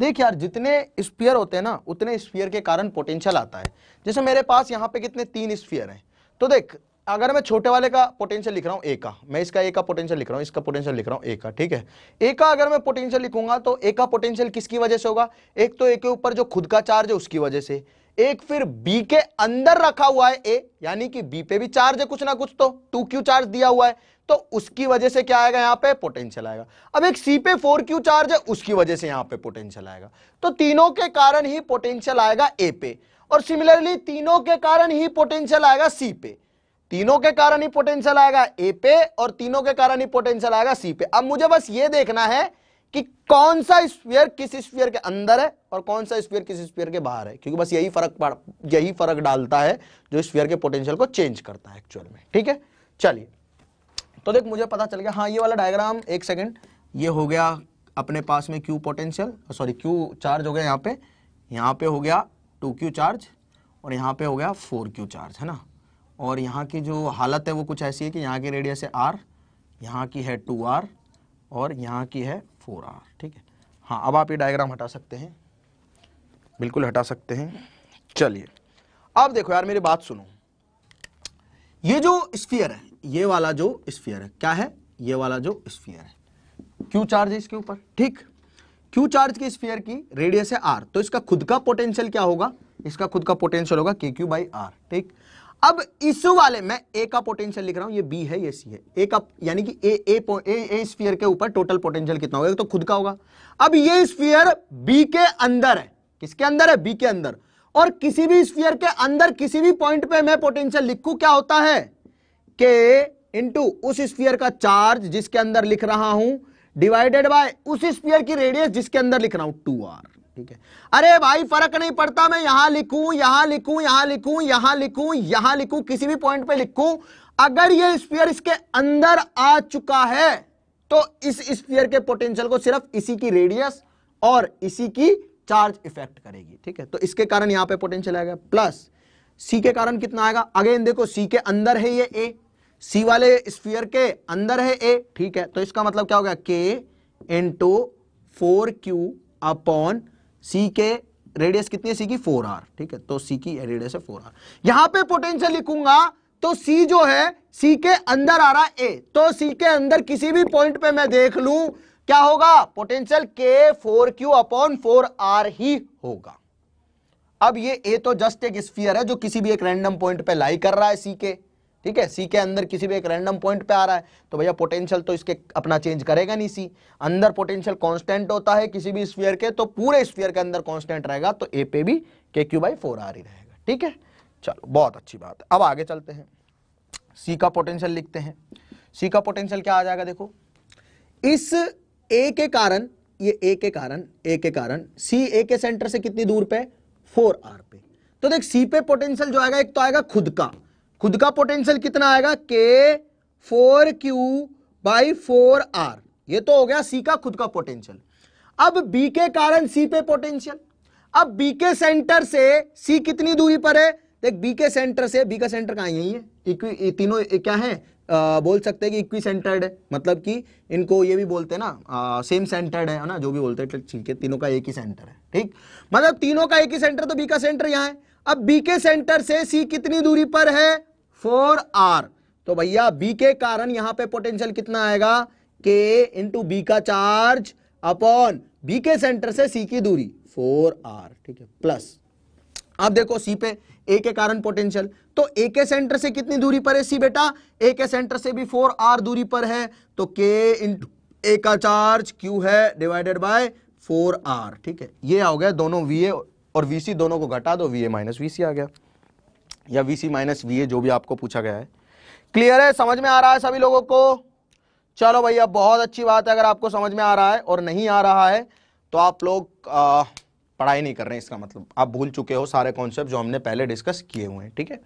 देख यार जितने स्पियर होते हैं ना उतने स्पियर के कारण पोटेंशियल आता है जैसे मेरे पास यहाँ पे कितने तीन स्पियर हैं तो देख अगर मैं छोटे वाले का पोटेंशियल लिख रहा हूँ ए का मैं इसका ए का पोटेंशियल लिख रहा हूँ इसका पोटेंशियल लिख रहा हूँ ए का ठीक है ए का अगर मैं पोटेंशियल लिखूंगा तो ए का पोटेंशियल किसकी वजह से होगा एक तो ए के ऊपर जो खुद का चार्ज है उसकी वजह से एक फिर बी के अंदर रखा हुआ है ए यानी कि बी पे भी चार्ज है कुछ ना कुछ तो टू क्यू चार्ज दिया हुआ है तो उसकी वजह से क्या आएगा यहां पे पोटेंशियल आएगा अब एक सी पे फोर क्यू चार्ज है उसकी वजह से यहां पे पोटेंशियल आएगा तो तीनों के कारण ही पोटेंशियल आएगा ए पे और सिमिलरली तीनों के कारण ही पोटेंशियल आएगा सी पे तीनों के कारण ही पोटेंशियल आएगा ए पे और तीनों के कारण ही पोटेंशियल आएगा सी पे अब मुझे बस ये देखना है कि कौन सा स्पीयर किस स्पीयर के अंदर है और कौन सा स्पीयर किस स्पीयर के बाहर है क्योंकि बस यही फर्क यही फर्क डालता है जो स्पीयर के पोटेंशियल को चेंज करता है एक्चुअल में ठीक है चलिए तो देख मुझे पता चल गया हाँ ये वाला डायग्राम एक सेकेंड ये हो गया अपने पास में Q potential sorry Q charge हो गया यहाँ पे यहाँ पे हो गया टू क्यू चार्ज और यहाँ पे हो गया फोर क्यू चार्ज है ना और यहाँ की जो हालत है वो कुछ ऐसी है कि यहाँ की रेडियस है आर यहाँ की है टू आर और यहाँ की है फोर आर ठीक है हाँ अब आप ये डायग्राम हटा सकते हैं बिल्कुल हटा सकते हैं चलिए अब देखो यार मेरी बात सुनो ये जो स्फीयर है ये वाला जो स्फीयर है क्या है ये वाला जो स्फीयर है क्यू चार्ज है इसके ऊपर ठीक क्यू चार्ज के स्फीयर की रेडियस है आर तो इसका खुद का पोटेंशियल क्या होगा इसका खुद का पोटेंशियल होगा के क्यू बाई आर ठीक अब इस वाले मैं ए का पोटेंशियल लिख रहा हूं ये बी है ये सी है ए का यानी कि ए ए ए, ए स्फीयर के ऊपर टोटल पोटेंशियल कितना होगा तो खुद का होगा अब ये स्फीयर बी के अंदर है किसके अंदर है बी के अंदर और किसी भी स्फीयर के अंदर किसी भी पॉइंट पे मैं पोटेंशियल लिखू क्या होता है के इंटू उस स्पीयर का चार्ज जिसके अंदर लिख रहा हूं डिवाइडेड बाय उस स्पीयर की रेडियस जिसके अंदर लिख रहा हूं टू आर ठीक है अरे भाई फर्क नहीं पड़ता मैं यहां लिखूं यहां लिखूं यहां लिखूं यहां लिखूं यहां लिखू किसी भी पॉइंट पे लिखूं अगर ये स्पीयर इसके अंदर आ चुका है तो इस स्पीयर के पोटेंशियल को सिर्फ इसी की रेडियस और इसी की चार्ज इफेक्ट करेगी ठीक है तो इसके कारण यहां पे पोटेंशियल आएगा प्लस सी के कारण कितना आएगा अगेन देखो सी के अंदर है ये ए सी वाले स्फीयर के अंदर है ए ठीक है तो इसका मतलब क्या हो गया K two four Q upon C के रेडियस कितनी है सी की फोर आर ठीक है तो सी की रेडियस है फोर आर यहां पर पोटेंशियल लिखूंगा तो सी जो है सी के अंदर आ रहा है ए तो सी के अंदर किसी भी पॉइंट पे मैं देख लू क्या होगा potential K four Q upon four R ही होगा अब ये ए तो जस्ट एक स्फीयर है जो किसी भी एक रैंडम पॉइंट पे लाई कर रहा है सी के ठीक है सी के अंदर किसी भी एक रैंडम पॉइंट पे आ रहा है तो भैया पोटेंशियल तो इसके अपना चेंज करेगा नहीं सी अंदर पोटेंशियल कांस्टेंट होता है किसी भी स्फीयर के तो पूरे स्फीयर के अंदर कांस्टेंट रहेगा तो ए पे भी के क्यू बाई फोर आ रही रहेगा ठीक है चलो बहुत अच्छी बात है अब आगे चलते हैं सी का पोटेंशियल लिखते हैं सी का पोटेंशियल क्या आ जाएगा देखो इस ए के कारण ये ए के कारण ए के कारण सी ए के सेंटर से कितनी दूर पे फोर आर पे तो देख सी पे पोटेंशियल जो आएगा एक तो आएगा खुद का खुद का पोटेंशियल कितना आएगा K four Q by four R ये तो हो गया सी का खुद का पोटेंशियल अब बी के कारण सी पे पोटेंशियल अब बी के सेंटर से सी कितनी दूरी पर है देख बी के सेंटर से बी का सेंटर कहा यही है तीनों क्या है बोल सकते हैं कि इक्वी सेंटर्ड है मतलब कि इनको ये भी बोलते हैं ना सेम सेंटर्ड है ना जो भी बोलते हैं तो ठीक है तीनों का एक ही सेंटर है ठीक मतलब तीनों का एक ही सेंटर तो बी का सेंटर यहाँ है अब बी के सेंटर से सी कितनी दूरी पर है फोर आर तो भैया बी के कारण यहाँ पे पोटेंशियल कितना आएगा के इंटू बी का चार्ज अपॉन बी के सेंटर से सी की दूरी फोर आर ठीक है प्लस आप देखो सी पे ए के कारण पोटेंशियल तो ए के सेंटर से कितनी दूरी पर है सी बेटा ए के सेंटर से भी फोर आर दूरी पर है तो के इंटू ए का चार्ज क्यू है डिवाइडेड बाय फोर आर ठीक है ये आ गया दोनों वी ए और वी सी दोनों को घटा दो V A minus V C आ गया या V C minus V A जो भी आपको पूछा गया है क्लियर है समझ में आ रहा है सभी लोगों को चलो भैया बहुत अच्छी बात है अगर आपको समझ में आ रहा है और नहीं आ रहा है तो आप लोग पढ़ाई नहीं कर रहे हैं इसका मतलब आप भूल चुके हो सारे कॉन्सेप्ट जो हमने पहले डिस्कस किए हुए हैं ठीक है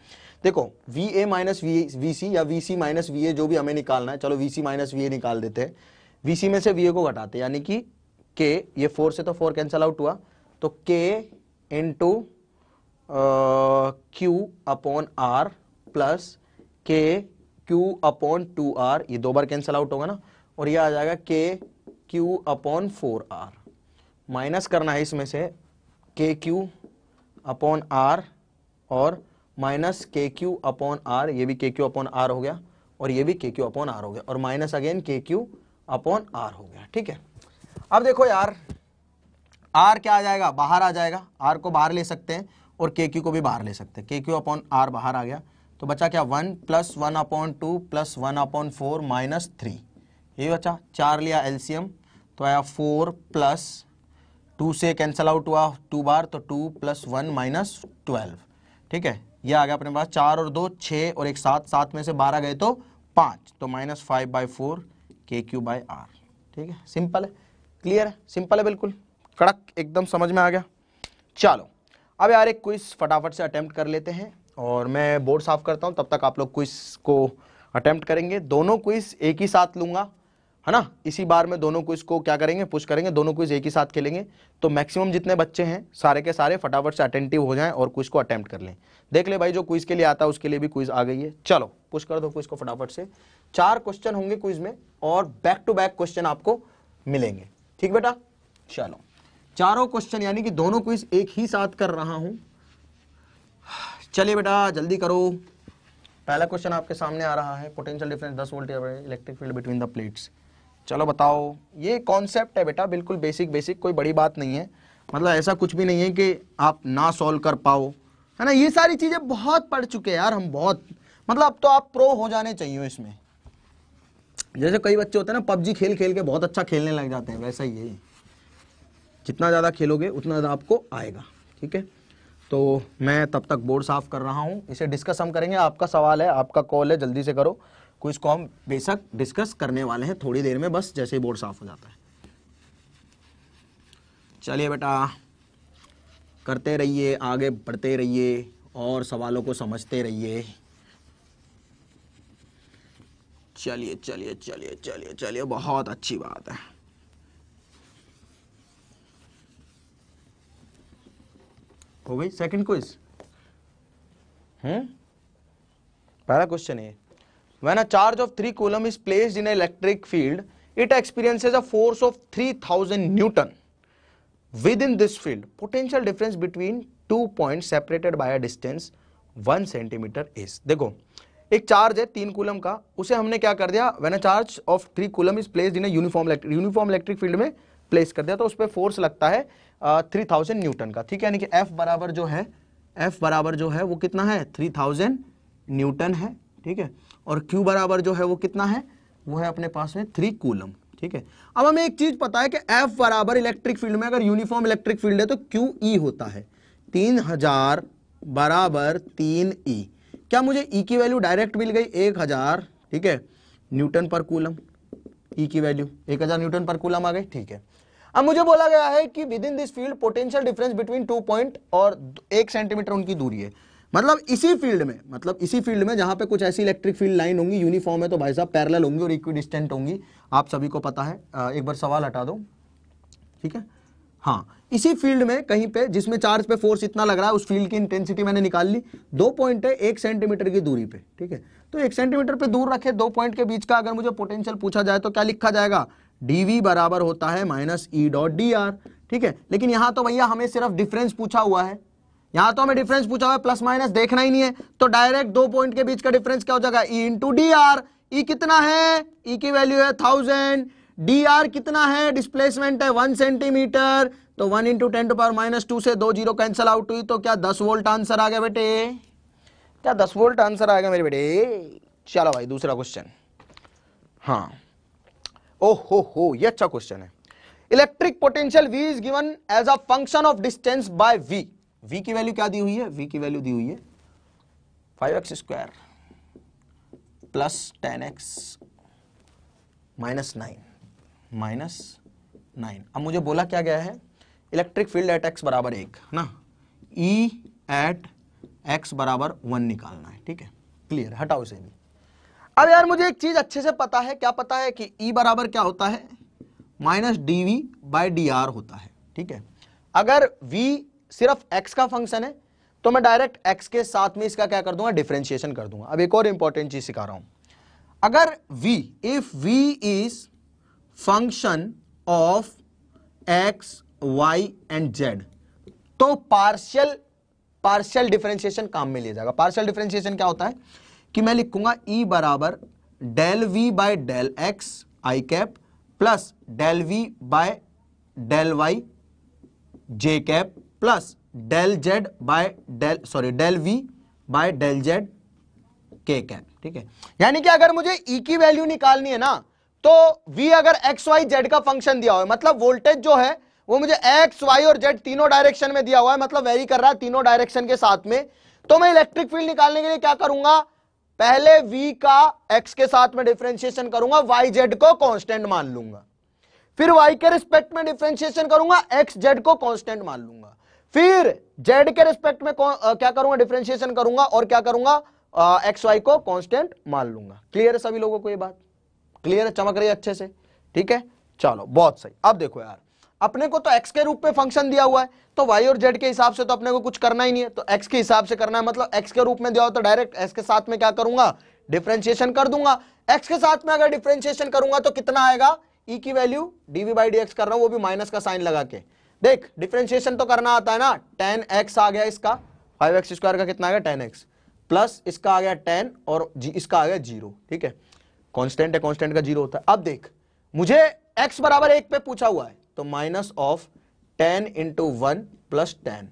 देखो V A minus V C या V C minus V A जो भी हमें निकालना है चलो V C minus V A निकाल देते हैं वी सी में से वी ए को घटाते यानी कि के ये फोर से तो फोर कैंसल आउट हुआ तो K into Q upon R plus K Q upon two R ये दो बार कैंसिल आउट होगा ना और ये आ जाएगा के Q upon four R minus करना है इसमें से के क्यू अपॉन आर और minus K Q upon R ये भी के क्यू अपॉन आर हो गया और ये भी के क्यू अपॉन आर हो गया और minus again K Q upon R हो गया ठीक है अब देखो यार आर क्या आ जाएगा बाहर आ जाएगा आर को बाहर ले सकते हैं और के क्यू को भी बाहर ले सकते हैं के क्यू अपॉन आर बाहर आ गया तो बचा क्या one plus one upon two plus one upon four minus three ये बचा चार लिया एलसीएम तो आया फोर प्लस टू से कैंसल आउट हुआ टू बार तो two plus one minus twelve ठीक है ये आ गया अपने पास चार और दो छः और एक सात सात में से बारह गए तो पाँच तो minus five by four K Q by R ठीक है सिंपल है क्लियर है सिंपल है बिल्कुल कड़क एकदम समझ में आ गया चलो अब यार एक क्विज फटाफट से अटैम्प्ट कर लेते हैं और मैं बोर्ड साफ करता हूँ तब तक आप लोग क्विज को अटैम्प्ट करेंगे दोनों क्विज एक ही साथ लूँगा है ना इसी बार में दोनों को इसको क्या करेंगे पुश करेंगे दोनों को एक ही साथ खेलेंगे तो मैक्सिमम जितने बच्चे हैं सारे के सारे फटाफट से अटेंटिव हो जाएं और क्विज को अटेम्प्ट कर लें देख ले भाई जो क्विज के लिए आता है उसके लिए भी क्विज आ गई है चलो पुश कर दो क्विज को फटाफट से चार क्वेश्चन होंगे क्विज में और बैक टू बैक क्वेश्चन आपको मिलेंगे ठीक बेटा चलो चारों क्वेश्चन यानी कि दोनों क्विज एक ही साथ कर रहा हूं चलिए बेटा जल्दी करो पहला क्वेश्चन आपके सामने आ रहा है पोटेंशियल डिफरेंस दस volt electric field between the plates चलो बताओ ये कॉन्सेप्ट है बेटा बिल्कुल बेसिक बेसिक कोई बड़ी बात नहीं है मतलब ऐसा कुछ भी नहीं है कि आप ना सॉल्व कर पाओ है ना ये सारी चीज़ें बहुत पढ़ चुके हैं यार हम बहुत मतलब अब तो आप प्रो हो जाने चाहिए इसमें जैसे कई बच्चे होते हैं ना पबजी खेल खेल के बहुत अच्छा खेलने लग जाते हैं वैसा ही है जितना ज़्यादा खेलोगे उतना ज़्यादा आपको आएगा ठीक है तो मैं तब तक बोर्ड साफ कर रहा हूँ इसे डिस्कस हम करेंगे आपका सवाल है आपका कॉल है जल्दी से करो को इसको हम बेशक डिस्कस करने वाले हैं थोड़ी देर में बस जैसे ही बोर्ड साफ हो जाता है चलिए बेटा करते रहिए आगे बढ़ते रहिए और सवालों को समझते रहिए चलिए चलिए चलिए चलिए चलिए बहुत अच्छी बात है हो गई सेकंड क्विज हैं पहला क्वेश्चन है when a charge of 3 coulomb is placed in an electric field it experiences a force of 3000 newton within this field potential difference between two points separated by a distance one centimetre is देखो एक charge है तीन coulomb का उसे हमने क्या कर दिया when a charge of three coulomb is place in uniform electric uniform electric field में प्लेस कर दिया तो उस पर फोर्स लगता है थ्री थाउजेंड न्यूटन का ठीक है यानी कि एफ बराबर जो है एफ बराबर जो है वो कितना है थ्री थाउजेंड न्यूटन है ठीक है और Q बराबर जो है वो कितना है वो है अपने पास में थ्री कूलम ठीक है अब हमें एक चीज पता है कि F बराबर इलेक्ट्रिक फील्ड में अगर यूनिफॉर्म इलेक्ट्रिक फील्ड है तो क्यू ई e होता है तीन हजार बराबर तीन ई e। क्या मुझे ई e की वैल्यू डायरेक्ट मिल गई एक हजार ठीक है न्यूटन पर कूलम ई e की वैल्यू एक हजार न्यूटन पर कूलम आ गई ठीक है अब मुझे बोला गया है कि within this field potential difference between two point और एक सेंटीमीटर उनकी दूरी है मतलब इसी फील्ड में मतलब इसी फील्ड में जहां पे कुछ ऐसी इलेक्ट्रिक फील्ड लाइन होंगी यूनिफॉर्म है तो भाई साहब पैरेलल होंगी और इक्विडिस्टेंट होंगी आप सभी को पता है एक बार सवाल हटा दो ठीक है हाँ इसी फील्ड में कहीं पे जिसमें चार्ज पे फोर्स इतना लग रहा है उस फील्ड की इंटेंसिटी मैंने निकाल ली दो पॉइंट है एक सेंटीमीटर की दूरी पे ठीक है तो एक सेंटीमीटर पे दूर रखे दो पॉइंट के बीच का अगर मुझे पोटेंशियल पूछा जाए तो क्या लिखा जाएगा dv बराबर होता है minus E dot D R ठीक है लेकिन यहां तो भैया हमें सिर्फ डिफरेंस पूछा हुआ है यहां तो हमें डिफरेंस पूछा हुआ है प्लस माइनस देखना ही नहीं है तो डायरेक्ट दो पॉइंट के बीच का डिफरेंस क्या हो जाएगा E into D R E कितना है ई e की वैल्यू है थाउजेंड डी आर कितना है डिस्प्लेसमेंट है वन सेंटीमीटर तो one into ten two power minus two से दो जीरो कैंसिल आउट हुई तो क्या दस वोल्ट आंसर आ गया बेटे क्या दस वोल्ट आंसर आ गया मेरे बेटे चलो भाई दूसरा क्वेश्चन हाँ ओह हो हो ये अच्छा क्वेश्चन है electric potential V is given as a function of distance by V v की वैल्यू क्या दी हुई है v की वैल्यू दी हुई है five X square plus ten X minus nine minus nine अब मुझे बोला क्या गया है इलेक्ट्रिक फील्ड एट एक्स बराबर एक ना e एट एक्स बराबर वन निकालना है ठीक है क्लियर हटाओ इसे भी अब यार मुझे एक चीज अच्छे से पता है क्या पता है कि e बराबर क्या होता है minus D V by D R होता है ठीक है अगर V सिर्फ एक्स का फंक्शन है तो मैं डायरेक्ट एक्स के साथ में इसका क्या कर दूंगा डिफ्रेंशिएशन कर दूंगा अब एक और इंपॉर्टेंट चीज सिखा रहा हूं अगर v if v is function of X Y and Z तो पार्शियल पार्शियल डिफरेंशिएशन काम में लिया जाएगा पार्शियल डिफरेंशिएशन क्या होता है कि मैं लिखूंगा ई e बराबर del V by del X I cap plus del V by del Y J cap plus del Z by del sorry del V by del Z K cap ठीक है यानी कि अगर मुझे ई e की value निकालनी है ना तो वी अगर एक्स वाई जेड का फंक्शन दिया हुआ है मतलब वोल्टेज जो है वो मुझे एक्स वाई और जेड तीनों डायरेक्शन में दिया हुआ है मतलब वेरी कर रहा है तीनों डायरेक्शन के साथ में तो मैं इलेक्ट्रिक फील्ड निकालने के लिए क्या करूंगा पहले v का x के साथ में डिफ्रेंशिएशन करूंगा वाई जेड को कॉन्स्टेंट मान लूंगा फिर y के रिस्पेक्ट में डिफ्रेंशिएशन करूंगा एक्स जेड को कॉन्स्टेंट मान लूंगा फिर जेड के रिस्पेक्ट में कौन, आ, क्या करूंगा डिफ्रेंशिएशन करूंगा और क्या करूंगा एक्स वाई को कांस्टेंट मान लूंगा क्लियर है सभी लोगों को ये बात क्लियर है चमक रही है अच्छे से ठीक है चलो बहुत सही अब देखो यार अपने को तो एक्स के रूप में फंक्शन दिया हुआ है तो वाई और जेड के हिसाब से तो अपने को कुछ करना ही नहीं है तो एक्स के हिसाब से करना है मतलब एक्स के रूप में दिया हो तो डायरेक्ट एक्स के साथ में क्या करूंगा डिफ्रेंशिएशन कर दूंगा एक्स के साथ में अगर डिफ्रेंशिएशन करूंगा तो कितना आएगा ई e की value DV by D X कर रहा हूं वो भी माइनस का साइन लगा के देख डिफ्रेंशिएशन तो करना आता है ना टेन एक्स आ गया इसका फाइव एक्स स्क्वायर का कितना आ गया टेन एक्स प्लस इसका आ गया टेन और जी, इसका आ गया जीरो ठीक है कॉन्स्टेंट है कॉन्स्टेंट का जीरो होता है अब देख मुझे एक्स बराबर एक पे पूछा हुआ है तो minus of ten into one plus ten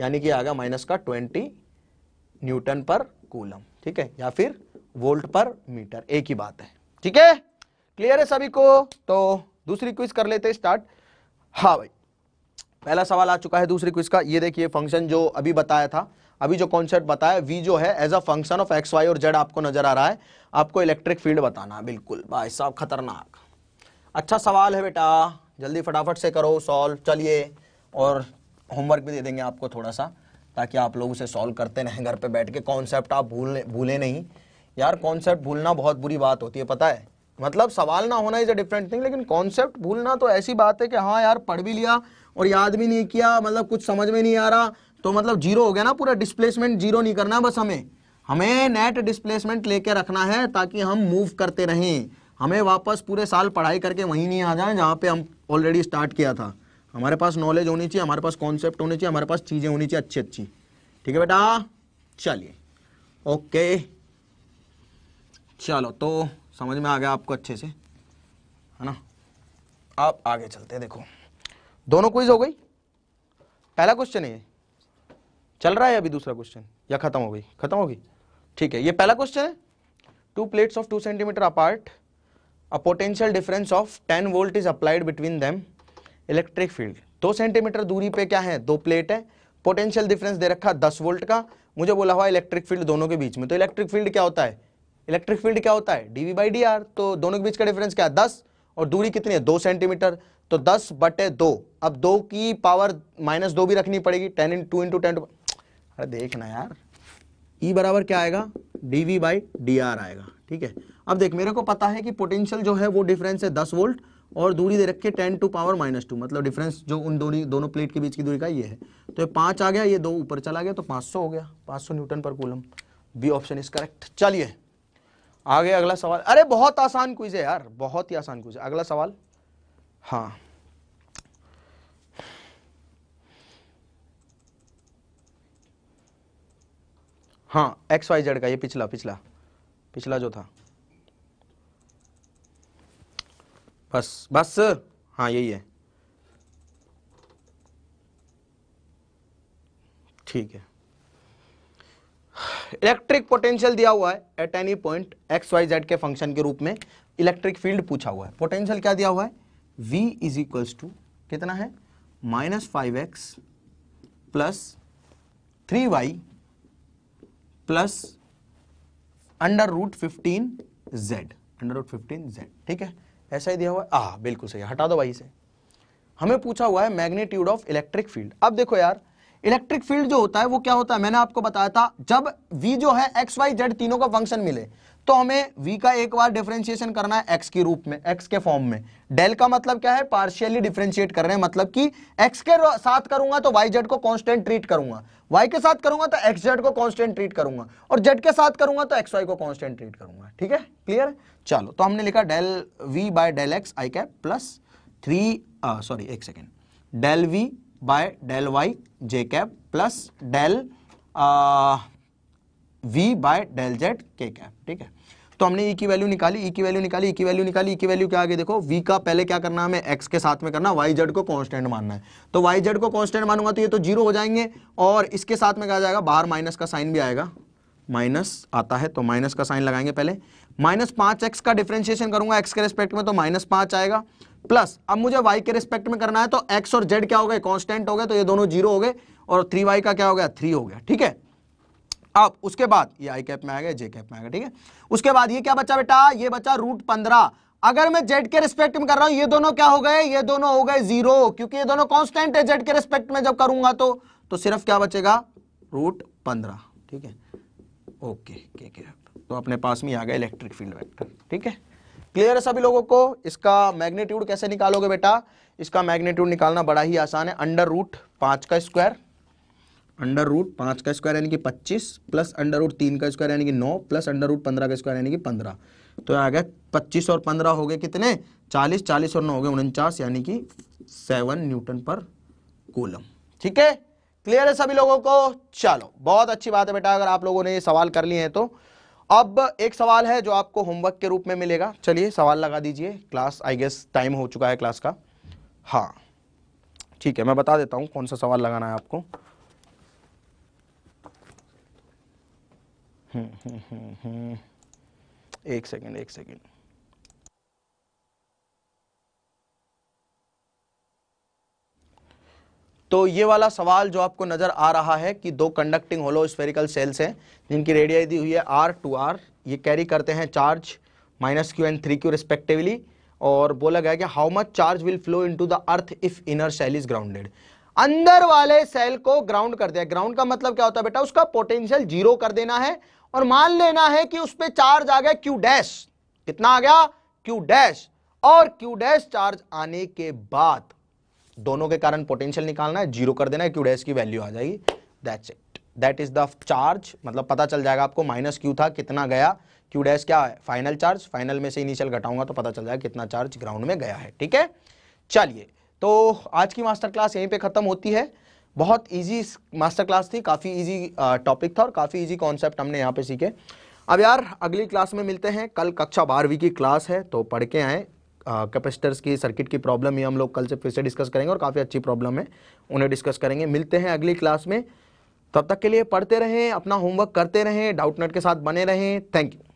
यानी कि आ गया माइनस का ट्वेंटी न्यूटन पर कूलम ठीक है या फिर वोल्ट पर मीटर एक ही बात है ठीक है क्लियर है सभी को तो दूसरी क्विज कर लेते स्टार्ट हाँ भाई पहला सवाल आ चुका है दूसरी क्विज का ये देखिए फंक्शन जो अभी बताया था अभी जो कॉन्सेप्ट बताया वी जो है as a function of X Y और जेड आपको नजर आ रहा है आपको इलेक्ट्रिक फील्ड बताना बिल्कुल भाई साहब खतरनाक अच्छा सवाल है बेटा जल्दी फटाफट से करो सॉल्व चलिए और होमवर्क भी दे देंगे आपको थोड़ा सा ताकि आप लोग उसे सॉल्व करते रहें घर पे बैठ के कॉन्सेप्ट आप भूल भूले नहीं यार कॉन्सेप्ट भूलना बहुत बुरी बात होती है पता है मतलब सवाल ना होना इज अ डिफरेंट थिंग लेकिन कॉन्सेप्ट भूलना तो ऐसी बात है कि हाँ यार पढ़ भी लिया और याद भी नहीं किया मतलब कुछ समझ में नहीं आ रहा तो मतलब जीरो हो गया ना पूरा डिस्प्लेसमेंट जीरो नहीं करना बस हमें हमें नेट डिस्प्लेसमेंट लेके रखना है ताकि हम मूव करते रहें हमें वापस पूरे साल पढ़ाई करके वहीं नहीं आ जाए जहाँ पे हम ऑलरेडी स्टार्ट किया था हमारे पास नॉलेज होनी चाहिए हमारे पास कॉन्सेप्ट होने चाहिए हमारे पास चीज़ें होनी चाहिए अच्छी अच्छी ठीक है बेटा चलिए ओके चलो तो समझ में आ गया आपको अच्छे से है ना आप आगे चलते देखो दोनों क्विज हो गई पहला क्वेश्चन है चल रहा है अभी दूसरा क्वेश्चन या खत्म हो गई खत्म हो गई ठीक है ये पहला क्वेश्चन है two plates of two centimetre apart a potential difference of ten volt is applied between them electric field दो सेंटीमीटर दूरी पे क्या है दो प्लेट है पोटेंशियल डिफरेंस दे रखा दस वोल्ट का मुझे बोला हुआ इलेक्ट्रिक फील्ड दोनों के बीच में तो इलेक्ट्रिक फील्ड क्या होता है इलेक्ट्रिक फील्ड क्या होता है D V by D R तो दोनों के बीच का डिफरेंस क्या है दस और दूरी कितनी है दो सेंटीमीटर तो दस बटे दो अब दो की पावर माइनस दो भी रखनी पड़ेगी ten in two into ten अरे देखना यार ई e बराबर क्या आएगा D V by D R आएगा ठीक है अब देख मेरे को पता है कि पोटेंशियल जो है वो डिफरेंस है दस वोल्ट और दूरी दे रखी है ten two power minus two मतलब डिफरेंस जो उन दोनों दोनों प्लेट के बीच की दूरी का ये है तो ये पाँच आ गया ये दो ऊपर चला गया तो पाँच सौ हो गया पाँच सौ न्यूटन पर coulomb B option is correct चलिए आगे अगला सवाल अरे बहुत आसान क्विज है यार बहुत ही आसान क्विज है अगला सवाल हाँ हाँ एक्स वाई जेड का ये पिछला पिछला पिछला जो था बस बस हाँ यही है ठीक है इलेक्ट्रिक पोटेंशियल दिया हुआ है at any point X Y Z के फंक्शन के रूप में इलेक्ट्रिक फील्ड पूछा हुआ है पोटेंशियल क्या दिया हुआ है v इज इक्वल्स टू कितना है minus five X plus three Y plus under root fifteen Z under root fifteen Z ठीक है ऐसा ही दिया हुआ है आ बिल्कुल सही हटा दो भाई से हमें पूछा हुआ है मैग्नीट्यूड ऑफ इलेक्ट्रिक फील्ड अब देखो यार इलेक्ट्रिक फील्ड जो होता है वो क्या होता है मैंने आपको बताया था जब v जो है एक्स वाई जेड तीनों का फंक्शन मिले तो हमें v का एक बार डिफ्रेंशिएशन करना है x के रूप में x के फॉर्म में डेल का मतलब क्या है पार्शियली डिफ्रेंशिएट कर रहे हैं मतलब कि x के साथ करूंगा तो yz को कांस्टेंट ट्रीट करूंगा y के साथ करूंगा तो xz को कांस्टेंट ट्रीट करूंगा और z के साथ करूंगा तो xy को कांस्टेंट ट्रीट करूंगा ठीक है क्लियर चलो तो हमने लिखा del v by del x i cap plus three sorry एक second del v by del y j cap plus del v by del z k cap ठीक है तो हमने ई e की वैल्यू निकाली ई e की वैल्यू निकाली ई e की वैल्यू निकाली ई की वैल्यू क्या आगे देखो वी का पहले क्या करना हमें एक्स के साथ में करना वाई जेड को कॉन्स्टेंट मानना है तो वाई जेड को कॉन्स्टेंट मानूंगा तो ये तो जीरो हो जाएंगे और इसके साथ में क्या जाएगा बाहर माइनस का साइन भी आएगा माइनस आता है तो माइनस का साइन लगाएंगे पहले माइनस पांच एक्स का डिफ्रेंशिएशन करूंगा एक्स के रिस्पेक्ट में तो माइनस पांच आएगा प्लस अब मुझे वाई के रिस्पेक्ट में करना है तो एक्स और जेड क्या हो गए कॉन्स्टेंट हो गए तो ये दोनों जीरो हो गए और थ्री वाई का क्या हो गया थ्री हो गया ठीक है अब उसके बाद ये आई कैप में आएगा जे कैप में आएगा ठीक है उसके बाद ये क्या बचा बेटा ये बचा रूट पंद्रह अगर मैं जेड के रिस्पेक्ट में कर रहा हूं ये दोनों क्या हो गए ये दोनों हो गए जीरो क्योंकि ये दोनों कांस्टेंट है जेड के रिस्पेक्ट में जब करूंगा तो तो सिर्फ क्या बचेगा रूट पंद्रह ठीक है ओके के के तो अपने पास में आ गया इलेक्ट्रिक फील्ड वेक्टर ठीक है क्लियर है सभी लोगों को इसका मैग्नेट्यूड कैसे निकालोगे बेटा इसका मैग्नेट्यूड निकालना बड़ा ही आसान है अंडर रूट पांच का स्क्वायर अंडर रूट पाँच का स्क्वायर यानी कि पच्चीस प्लस अंडर रूट तीन का स्क्वायर यानी कि नौ प्लस अंडर रूट पंद्रह का स्क्वायर यानी कि पंद्रह तो आ गया पच्चीस और पंद्रह हो गए कितने चालीस चालीस और नौ हो गए उनचास यानी कि सेवन न्यूटन पर कूलम ठीक है क्लियर है सभी लोगों को चलो बहुत अच्छी बात है बेटा अगर आप लोगों ने ये सवाल कर लिए हैं तो अब एक सवाल है जो आपको होमवर्क के रूप में मिलेगा चलिए सवाल लगा दीजिए क्लास आई गेस टाइम हो चुका है क्लास का हाँ ठीक है मैं बता देता हूँ कौन सा सवाल लगाना है आपको हम्म, हम्म, हम्म, एक सेकेंड एक सेकेंड तो ये वाला सवाल जो आपको नजर आ रहा है कि दो कंडक्टिंग होलो स्फेरिकल सेल्स हैं जिनकी रेडियाई दी हुई है आर टू आर ये कैरी करते हैं charge minus Q and three Q respectively और बोला गया कि how much charge will flow into the earth if inner shell is grounded अंदर वाले सेल को ग्राउंड कर दिया ग्राउंड का मतलब क्या होता है बेटा उसका पोटेंशियल जीरो कर देना है और मान लेना है कि उस पर चार्ज आ गया क्यू डैश कितना आ गया क्यू डैश और क्यू डैश चार्ज आने के बाद दोनों के कारण पोटेंशियल निकालना है जीरो कर देना है क्यू डैश की वैल्यू आ जाएगी that's it that is the charge मतलब पता चल जाएगा आपको माइनस क्यू था कितना गया क्यू डैश क्या है फाइनल चार्ज फाइनल में से इनिशियल घटाऊंगा तो पता चल जाएगा कितना चार्ज ग्राउंड में गया है ठीक है चलिए तो आज की मास्टर क्लास यहीं पे खत्म होती है बहुत इजी मास्टर क्लास थी काफ़ी इजी टॉपिक था और काफ़ी इजी कॉन्सेप्ट हमने यहाँ पे सीखे अब यार अगली क्लास में मिलते हैं कल कक्षा बारहवीं की क्लास है तो पढ़ के आएँ कैपेसिटर्स की सर्किट की प्रॉब्लम ही हम लोग कल से फिर से डिस्कस करेंगे और काफ़ी अच्छी प्रॉब्लम है उन्हें डिस्कस करेंगे मिलते हैं अगली क्लास में तब तक के लिए पढ़ते रहें अपना होमवर्क करते रहें डाउट नट के साथ बने रहें थैंक यू